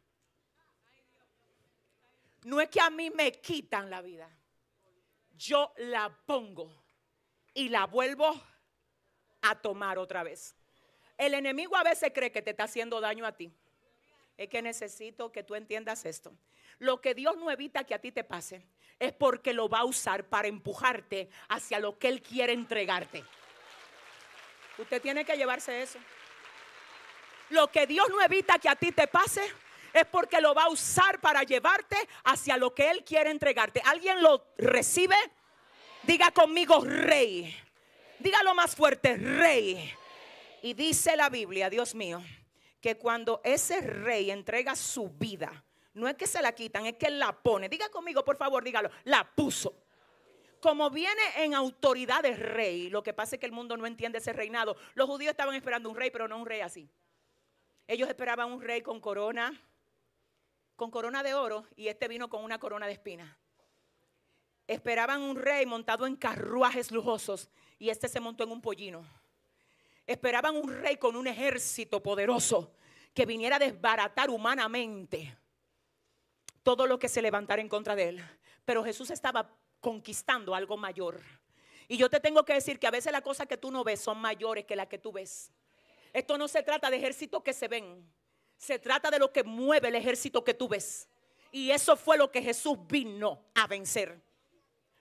no es que a mí me quitan la vida. Yo la pongo y la vuelvo a tomar otra vez. El enemigo a veces cree que te está haciendo daño a ti. Es que necesito que tú entiendas esto. Lo que Dios no evita que a ti te pase es porque lo va a usar para empujarte hacia lo que Él quiere entregarte. Usted tiene que llevarse eso. Lo que Dios no evita que a ti te pase es porque lo va a usar para llevarte hacia lo que Él quiere entregarte. ¿Alguien lo recibe? Diga conmigo, rey. Dígalo más fuerte, rey. Y dice la Biblia, Dios mío, que cuando ese rey entrega su vida, no es que se la quitan, es que él la pone. Diga conmigo, por favor, dígalo, la puso. Como viene en autoridad de rey, lo que pasa es que el mundo no entiende ese reinado. Los judíos estaban esperando un rey, pero no un rey así. Ellos esperaban un rey con corona, con corona de oro y este vino con una corona de espina Esperaban un rey montado en carruajes lujosos y este se montó en un pollino. Esperaban un rey con un ejército poderoso que viniera a desbaratar humanamente todo lo que se levantara en contra de él. Pero Jesús estaba conquistando algo mayor. Y yo te tengo que decir que a veces las cosas que tú no ves son mayores que las que tú ves. Esto no se trata de ejércitos que se ven. Se trata de lo que mueve el ejército que tú ves. Y eso fue lo que Jesús vino a vencer.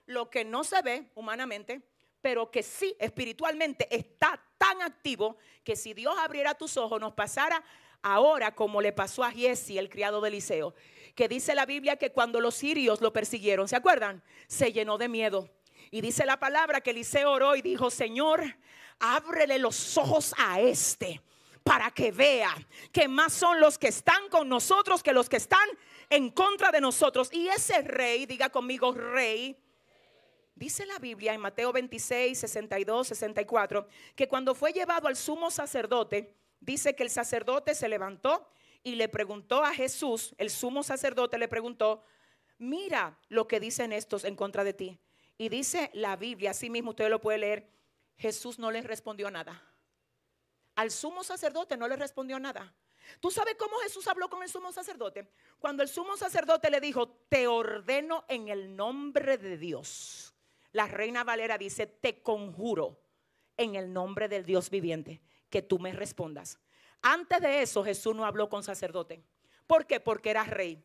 Lo que no se ve humanamente, pero que sí espiritualmente está tan activo que si Dios abriera tus ojos nos pasara ahora como le pasó a Giesi, el criado de Eliseo, que dice la Biblia que cuando los sirios lo persiguieron, ¿se acuerdan? Se llenó de miedo. Y dice la palabra que Eliseo oró y dijo, Señor, ábrele los ojos a este para que vea que más son los que están con nosotros que los que están en contra de nosotros. Y ese rey, diga conmigo, rey. Dice la Biblia en Mateo 26, 62, 64, que cuando fue llevado al sumo sacerdote, dice que el sacerdote se levantó y le preguntó a Jesús, el sumo sacerdote le preguntó, mira lo que dicen estos en contra de ti. Y dice la Biblia, así mismo usted lo puede leer, Jesús no les respondió nada. Al sumo sacerdote no le respondió nada. ¿Tú sabes cómo Jesús habló con el sumo sacerdote? Cuando el sumo sacerdote le dijo, te ordeno en el nombre de Dios. La reina Valera dice, te conjuro en el nombre del Dios viviente, que tú me respondas. Antes de eso Jesús no habló con sacerdote. ¿Por qué? Porque era rey.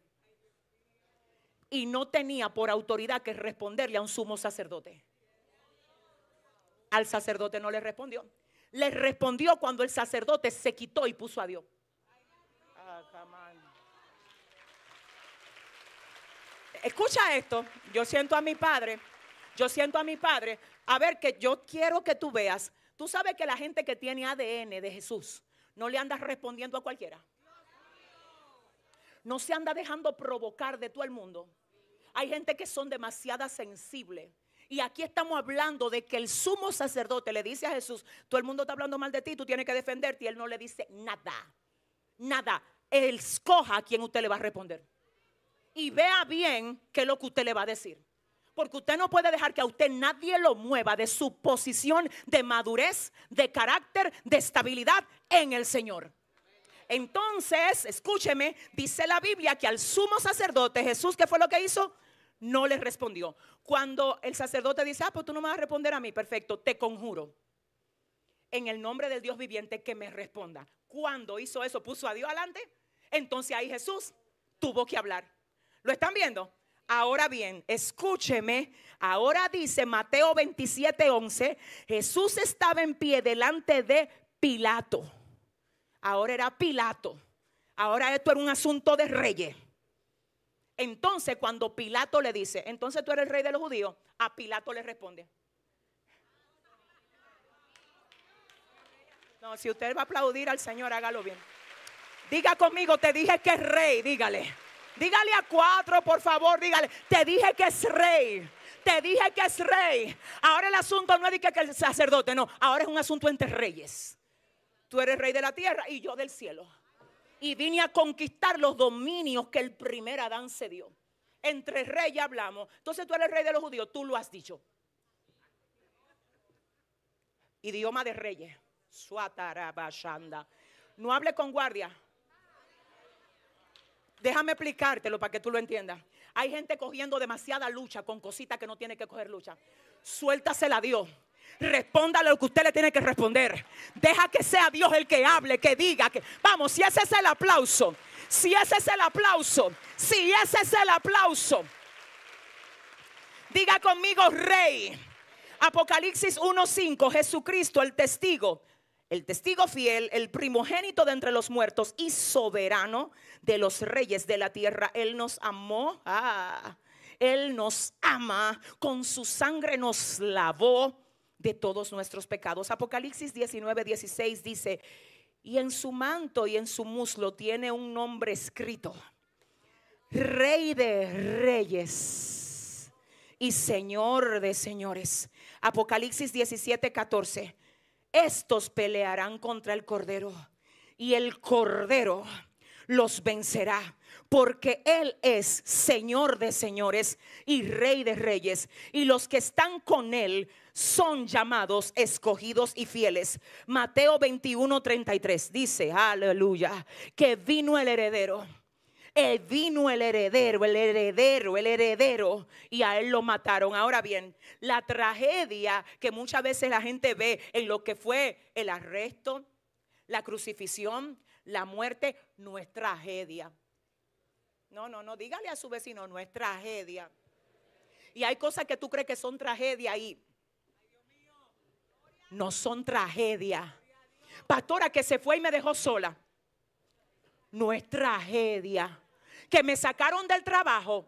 Y no tenía por autoridad que responderle a un sumo sacerdote. Al sacerdote no le respondió. Le respondió cuando el sacerdote se quitó y puso a Dios. Escucha esto, yo siento a mi padre, yo siento a mi padre, a ver que yo quiero que tú veas, tú sabes que la gente que tiene ADN de Jesús no le anda respondiendo a cualquiera. No se anda dejando provocar de todo el mundo. Hay gente que son demasiado sensibles y aquí estamos hablando de que el sumo sacerdote le dice a Jesús, todo el mundo está hablando mal de ti, tú tienes que defenderte. Y él no le dice nada, nada. Él escoja a quien usted le va a responder. Y vea bien qué es lo que usted le va a decir. Porque usted no puede dejar que a usted nadie lo mueva de su posición de madurez, de carácter, de estabilidad en el Señor. Entonces, escúcheme, dice la Biblia que al sumo sacerdote Jesús, ¿qué fue lo que hizo? no le respondió. Cuando el sacerdote dice, ah, pues tú no me vas a responder a mí, perfecto, te conjuro en el nombre del Dios viviente que me responda. Cuando hizo eso, puso a Dios adelante, entonces ahí Jesús tuvo que hablar. ¿Lo están viendo? Ahora bien, escúcheme, ahora dice Mateo 27, 11, Jesús estaba en pie delante de Pilato. Ahora era Pilato. Ahora esto era un asunto de reyes. Entonces, cuando Pilato le dice, entonces tú eres el rey de los judíos, a Pilato le responde. No, si usted va a aplaudir al Señor, hágalo bien. Diga conmigo, te dije que es rey, dígale. Dígale a cuatro, por favor, dígale, te dije que es rey. Te dije que es rey. Ahora el asunto no es que el sacerdote, no. Ahora es un asunto entre reyes. Tú eres rey de la tierra y yo del cielo y vine a conquistar los dominios que el primer Adán se dio. Entre reyes hablamos. Entonces tú eres el rey de los judíos, tú lo has dicho. Idioma de reyes. Suatarabashanda. No hable con guardia. Déjame explicártelo para que tú lo entiendas. Hay gente cogiendo demasiada lucha con cositas que no tiene que coger lucha. Suéltasela a Dios. Responda lo que usted le tiene que responder. Deja que sea Dios el que hable, que diga que. Vamos, si ese es el aplauso, si ese es el aplauso, si ese es el aplauso. Diga conmigo, Rey. Apocalipsis 1:5, Jesucristo, el testigo, el testigo fiel, el primogénito de entre los muertos y soberano de los reyes de la tierra. Él nos amó. Ah, él nos ama. Con su sangre nos lavó de todos nuestros pecados. Apocalipsis 19, 16 dice, y en su manto y en su muslo tiene un nombre escrito, Rey de Reyes y Señor de Señores. Apocalipsis 17, 14, estos pelearán contra el Cordero y el Cordero los vencerá. Porque Él es Señor de señores y Rey de reyes. Y los que están con Él son llamados, escogidos y fieles. Mateo 21, 33 dice, aleluya, que vino el heredero. El eh, vino el heredero, el heredero, el heredero, y a él lo mataron. Ahora bien, la tragedia que muchas veces la gente ve en lo que fue el arresto, la crucifixión, la muerte, no es tragedia. No, no, no, dígale a su vecino, no es tragedia. Y hay cosas que tú crees que son tragedia ahí no son tragedias Pastora que se fue y me dejó sola. No es tragedia. Que me sacaron del trabajo.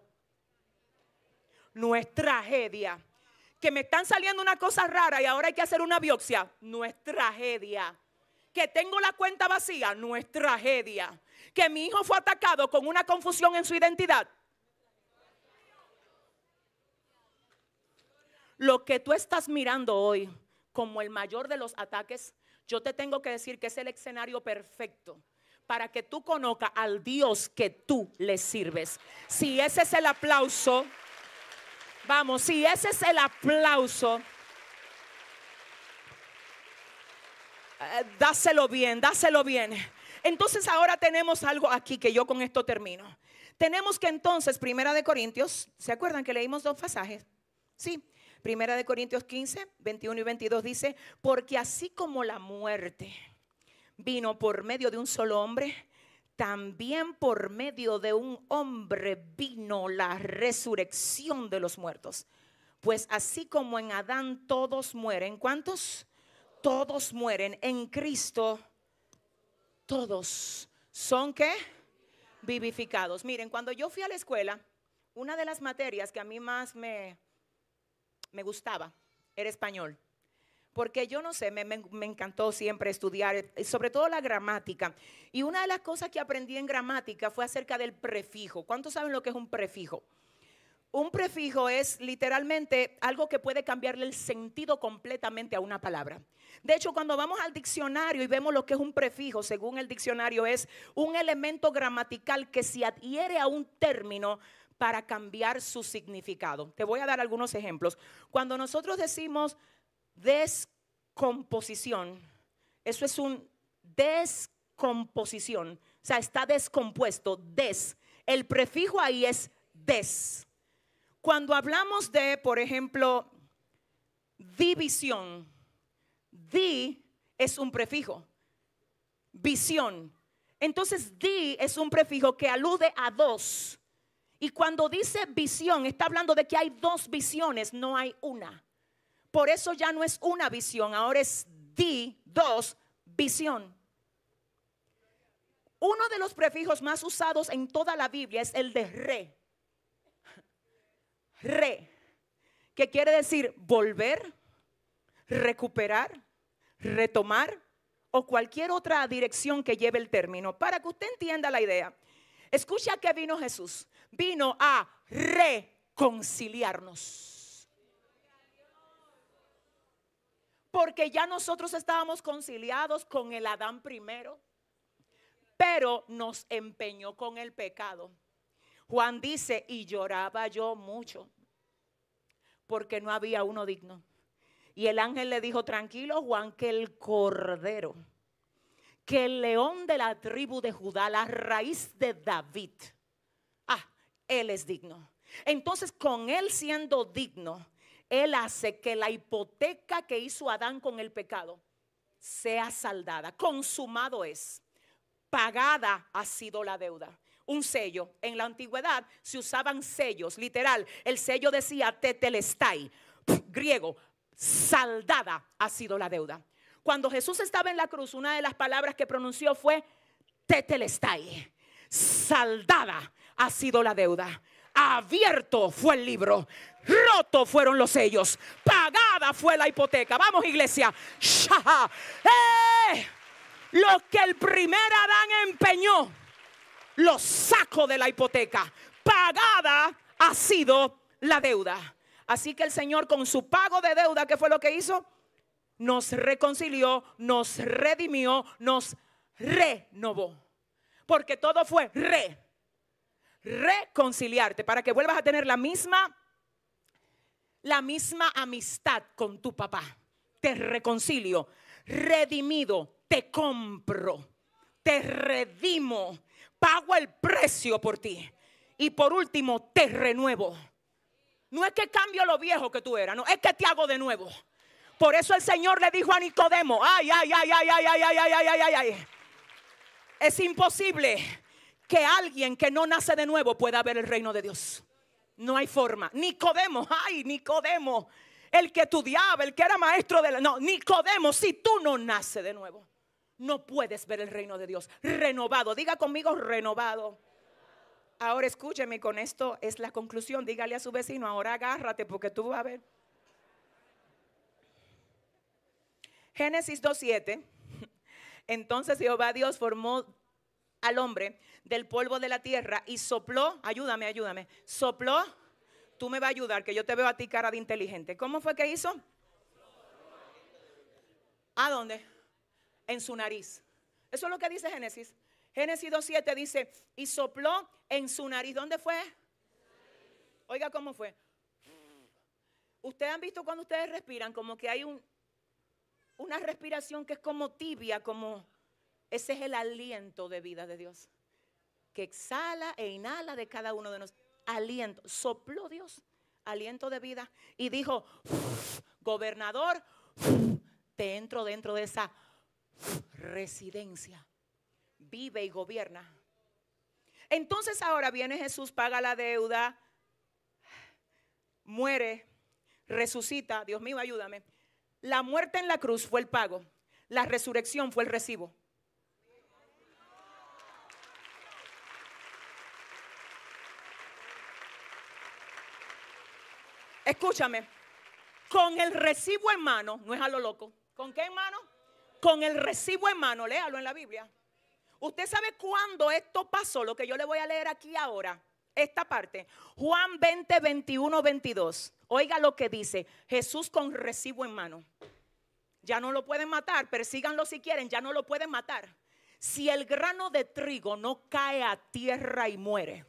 No es tragedia. Que me están saliendo una cosa rara y ahora hay que hacer una biopsia. No es tragedia. Que tengo la cuenta vacía. No es tragedia. Que mi hijo fue atacado con una confusión en su identidad. Lo que tú estás mirando hoy como el mayor de los ataques, yo te tengo que decir que es el escenario perfecto para que tú conozcas al Dios que tú le sirves. Si ese es el aplauso, vamos, si ese es el aplauso, eh, dáselo bien, dáselo bien. Entonces ahora tenemos algo aquí que yo con esto termino. Tenemos que entonces, Primera de Corintios, ¿se acuerdan que leímos dos pasajes? Sí, Primera de Corintios 15, 21 y 22 dice, porque así como la muerte vino por medio de un solo hombre, también por medio de un hombre vino la resurrección de los muertos. Pues así como en Adán todos mueren, ¿cuántos? Todos mueren. En Cristo todos son qué? Vivificados. Miren, cuando yo fui a la escuela, una de las materias que a mí más me, me gustaba, era español. Porque yo no sé, me, encantó siempre estudiar, eh, sobre todo la gramática. Y una de las cosas que aprendí en gramática fue acerca del prefijo. ¿Cuántos saben lo que es un prefijo? Un prefijo es literalmente algo que puede cambiarle el sentido completamente a una palabra. De hecho, cuando vamos al diccionario y vemos lo que es un prefijo, según el diccionario, es un elemento gramatical que se adhiere a un término para cambiar su significado. Te voy a dar algunos ejemplos. Cuando nosotros decimos descomposición, eso es un descomposición, o sea, está descompuesto, des. El prefijo ahí es des. Cuando hablamos de, por ejemplo, división, di es un prefijo, visión. Entonces, di es un prefijo que alude a dos. Y cuando dice visión, está hablando de que hay dos visiones, no hay una. Por eso ya no es una visión, ahora es di, dos, visión. Uno de los prefijos más usados en toda la Biblia es el de re. Re, que quiere decir volver, recuperar, retomar o cualquier otra dirección que lleve el término. Para que usted entienda la idea, Escucha que vino Jesús. Vino a reconciliarnos. Porque ya nosotros estábamos conciliados con el Adán primero, pero nos empeñó con el pecado. Juan dice, y lloraba yo mucho, porque no había uno digno. Y el ángel le dijo, tranquilo Juan, que el cordero que el león de la tribu de Judá, la raíz de David, ah, él es digno. Entonces, con él siendo digno, él hace que la hipoteca que hizo Adán con el pecado sea saldada, consumado es, pagada ha sido la deuda. Un sello. En la antigüedad se usaban sellos, literal. El sello decía tetelestai, griego, saldada ha sido la deuda. Cuando Jesús estaba en la cruz, una de las palabras que pronunció fue tetelestai. Saldada ha sido la deuda. Abierto fue el libro. Roto fueron los sellos. Pagada fue la hipoteca. Vamos, iglesia. ¡Eh! Lo que el primer Adán empeñó, lo saco de la hipoteca. Pagada ha sido la deuda. Así que el Señor con su pago de deuda, ¿qué fue lo que hizo? nos reconcilió, nos redimió, nos renovó. Porque todo fue re, reconciliarte para que vuelvas a tener la misma la misma amistad con tu papá. Te reconcilio, redimido, te compro, te redimo, pago el precio por ti. Y por último, te renuevo. No es que cambio lo viejo que tú eras, no, es que te hago de nuevo. Por eso el Señor le dijo a Nicodemo, ay, ay, ay, ay, ay, ay, ay, ay, ay, ay, ay. ay, Es imposible que alguien que no nace de nuevo pueda ver el reino de Dios. No hay forma. Nicodemo, ay, Nicodemo, el que estudiaba, el que era maestro de la... No, Nicodemo, si tú no naces de nuevo, no puedes ver el reino de Dios. Renovado, diga conmigo, renovado. Ahora escúcheme, con esto es la conclusión. Dígale a su vecino, ahora agárrate porque tú vas a ver. Génesis 2.7. Entonces Jehová Dios formó al hombre del polvo de la tierra y sopló, ayúdame, ayúdame, sopló, tú me vas a ayudar, que yo te veo a ti cara de inteligente. ¿Cómo fue que hizo? ¿A dónde? En su nariz. Eso es lo que dice Génesis. Génesis 2.7 dice, y sopló en su nariz. ¿Dónde fue? Oiga, ¿cómo fue? Ustedes han visto cuando ustedes respiran como que hay un, una respiración que es como tibia, como ese es el aliento de vida de Dios, que exhala e inhala de cada uno de nosotros. Aliento, sopló Dios, aliento de vida, y dijo, gobernador, te entro dentro de esa residencia, vive y gobierna. Entonces ahora viene Jesús, paga la deuda, muere, resucita, Dios mío, ayúdame la muerte en la cruz fue el pago, la resurrección fue el recibo. Escúchame, con el recibo en mano, no es a lo loco, ¿con qué en mano? Con el recibo en mano, léalo en la Biblia. ¿Usted sabe cuándo esto pasó? Lo que yo le voy a leer aquí ahora esta parte. Juan 20, 21, 22. Oiga lo que dice. Jesús con recibo en mano. Ya no lo pueden matar, persíganlo si quieren, ya no lo pueden matar. Si el grano de trigo no cae a tierra y muere,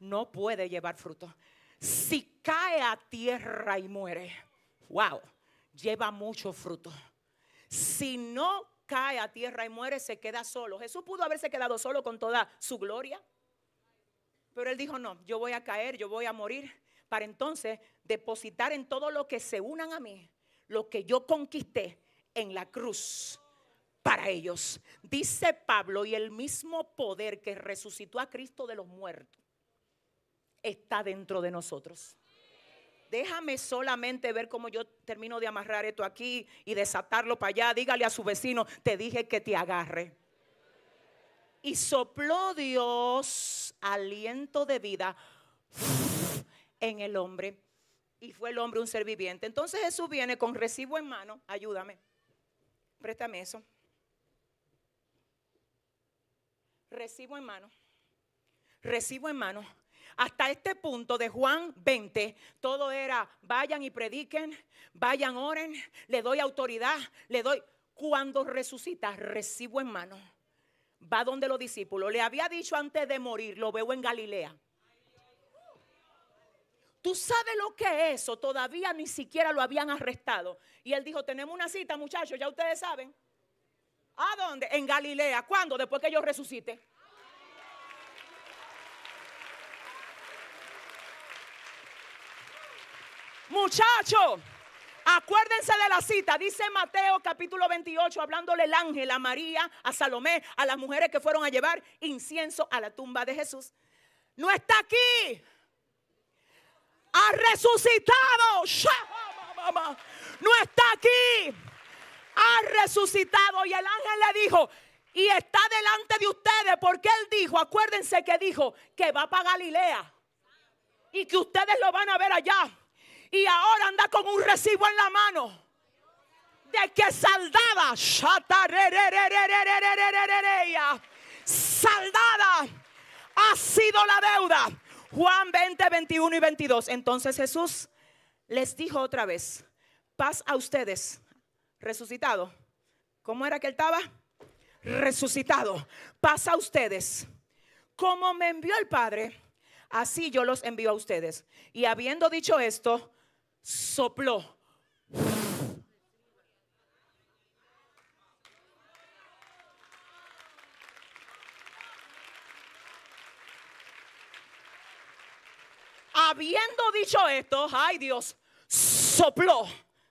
no puede llevar fruto. Si cae a tierra y muere, wow, lleva mucho fruto. Si no cae a tierra y muere, se queda solo. Jesús pudo haberse quedado solo con toda su gloria, pero él dijo, no, yo voy a caer, yo voy a morir, para entonces depositar en todo lo que se unan a mí, lo que yo conquisté en la cruz para ellos. Dice Pablo, y el mismo poder que resucitó a Cristo de los muertos está dentro de nosotros déjame solamente ver cómo yo termino de amarrar esto aquí y desatarlo para allá. Dígale a su vecino, te dije que te agarre. Y sopló Dios aliento de vida en el hombre. Y fue el hombre un ser viviente. Entonces Jesús viene con recibo en mano. Ayúdame. Préstame eso. Recibo en mano. Recibo en mano hasta este punto de Juan 20, todo era vayan y prediquen, vayan, oren, le doy autoridad, le doy. Cuando resucita, recibo en mano. Va donde los discípulos. Le había dicho antes de morir, lo veo en Galilea. Tú sabes lo que es eso, todavía ni siquiera lo habían arrestado. Y él dijo, tenemos una cita muchachos, ya ustedes saben. ¿A dónde? En Galilea. ¿Cuándo? Después que yo resucite. Muchacho, acuérdense de la cita. Dice Mateo capítulo 28, hablándole el ángel a María, a Salomé, a las mujeres que fueron a llevar incienso a la tumba de Jesús. No está aquí. Ha resucitado. No está aquí. Ha resucitado. Y el ángel le dijo, y está delante de ustedes porque él dijo, acuérdense que dijo que va para Galilea y que ustedes lo van a ver allá y ahora anda con un recibo en la mano de que saldada, saldada ha sido la deuda. Juan 20, 21 y 22. Entonces Jesús les dijo otra vez, paz a ustedes, resucitado. ¿Cómo era que él estaba? Resucitado. Paz a ustedes. Como me envió el Padre, así yo los envío a ustedes. Y habiendo dicho esto, sopló. Habiendo dicho esto, ay Dios, sopló.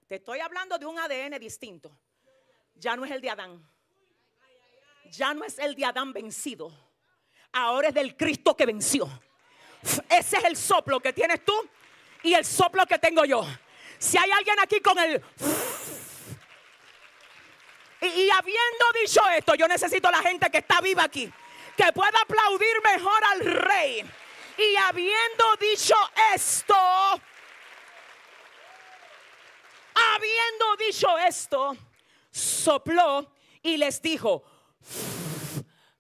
Te estoy hablando de un ADN distinto. Ya no es el de Adán. Ya no es el de Adán vencido. Ahora es del Cristo que venció. Ese es el soplo que tienes tú y el soplo que tengo yo. Si hay alguien aquí con el... Y, habiendo dicho esto, yo necesito la gente que está viva aquí, que pueda aplaudir mejor al rey. Y habiendo dicho esto, habiendo dicho esto, sopló y les dijo,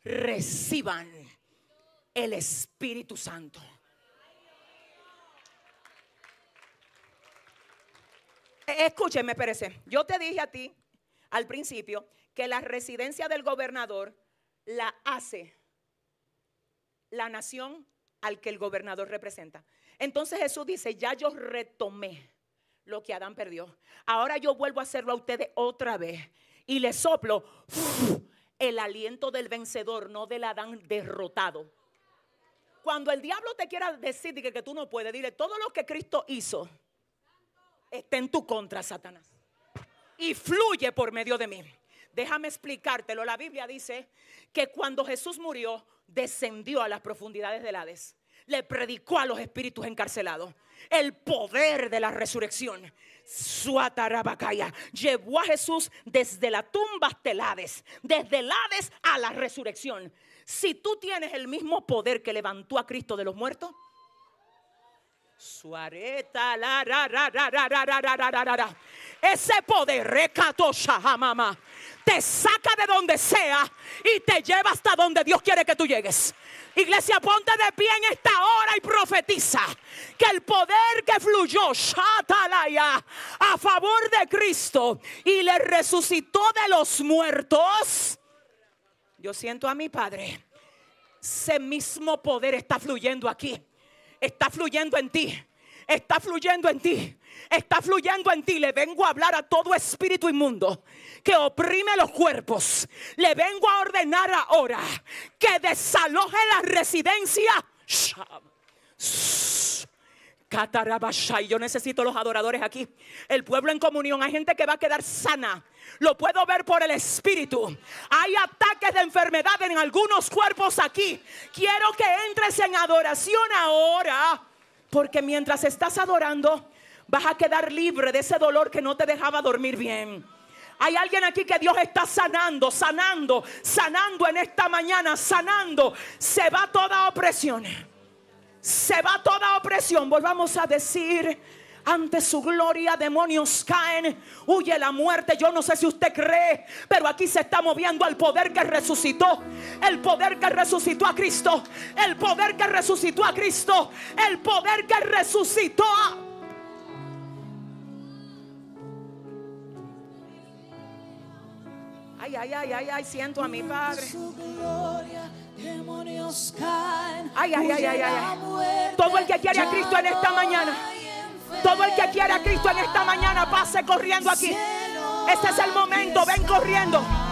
reciban el Espíritu Santo. Escúcheme perece. Yo te dije a ti al principio que la residencia del gobernador la hace la nación al que el gobernador representa. Entonces Jesús dice, ya yo retomé lo que Adán perdió. Ahora yo vuelvo a hacerlo a ustedes otra vez. Y le soplo el aliento del vencedor, no del Adán derrotado. Cuando el diablo te quiera decir que, que tú no puedes, dile, todo lo que Cristo hizo está en tu contra, Satanás. Y fluye por medio de mí. Déjame explicártelo. La Biblia dice que cuando Jesús murió, descendió a las profundidades del Hades. Le predicó a los espíritus encarcelados el poder de la resurrección. Suatarabacaya llevó a Jesús desde la tumba hasta el Hades, desde el Hades a la resurrección. Si tú tienes el mismo poder que levantó a Cristo de los muertos, Suareta la Ese poder recato mamá te saca de donde sea y te lleva hasta donde Dios quiere que tú llegues. Iglesia, ponte de pie en esta hora y profetiza que el poder que fluyó Shatalaya a favor de Cristo y le resucitó de los muertos. Yo siento a mi Padre. Ese mismo poder está fluyendo aquí está fluyendo en ti está fluyendo en ti. Está fluyendo en ti. Le vengo a hablar a todo espíritu inmundo que oprime los cuerpos. Le vengo a ordenar ahora que desaloje la residencia. Yo necesito los adoradores aquí. El pueblo en comunión. Hay gente que va a quedar sana. Lo puedo ver por el Espíritu. Hay ataques de enfermedad en algunos cuerpos aquí. Quiero que entres en adoración ahora. Porque mientras estás adorando, vas a quedar libre de ese dolor que no te dejaba dormir bien. Hay alguien aquí que Dios está sanando, sanando, sanando en esta mañana, sanando. Se va toda opresión. Se va toda opresión. Volvamos a decir, ante su gloria demonios caen, huye la muerte. Yo no sé si usted cree, pero aquí se está moviendo al poder que resucitó, el poder que resucitó a Cristo, el poder que resucitó a Cristo, el poder que resucitó a Ay, ay, ay, ay, siento a mi Padre. Ay, ay, ay, ay, ay. Todo el que quiere a Cristo en esta mañana. Todo el que quiere a Cristo en esta mañana, pase corriendo aquí. Este es el momento, ven corriendo.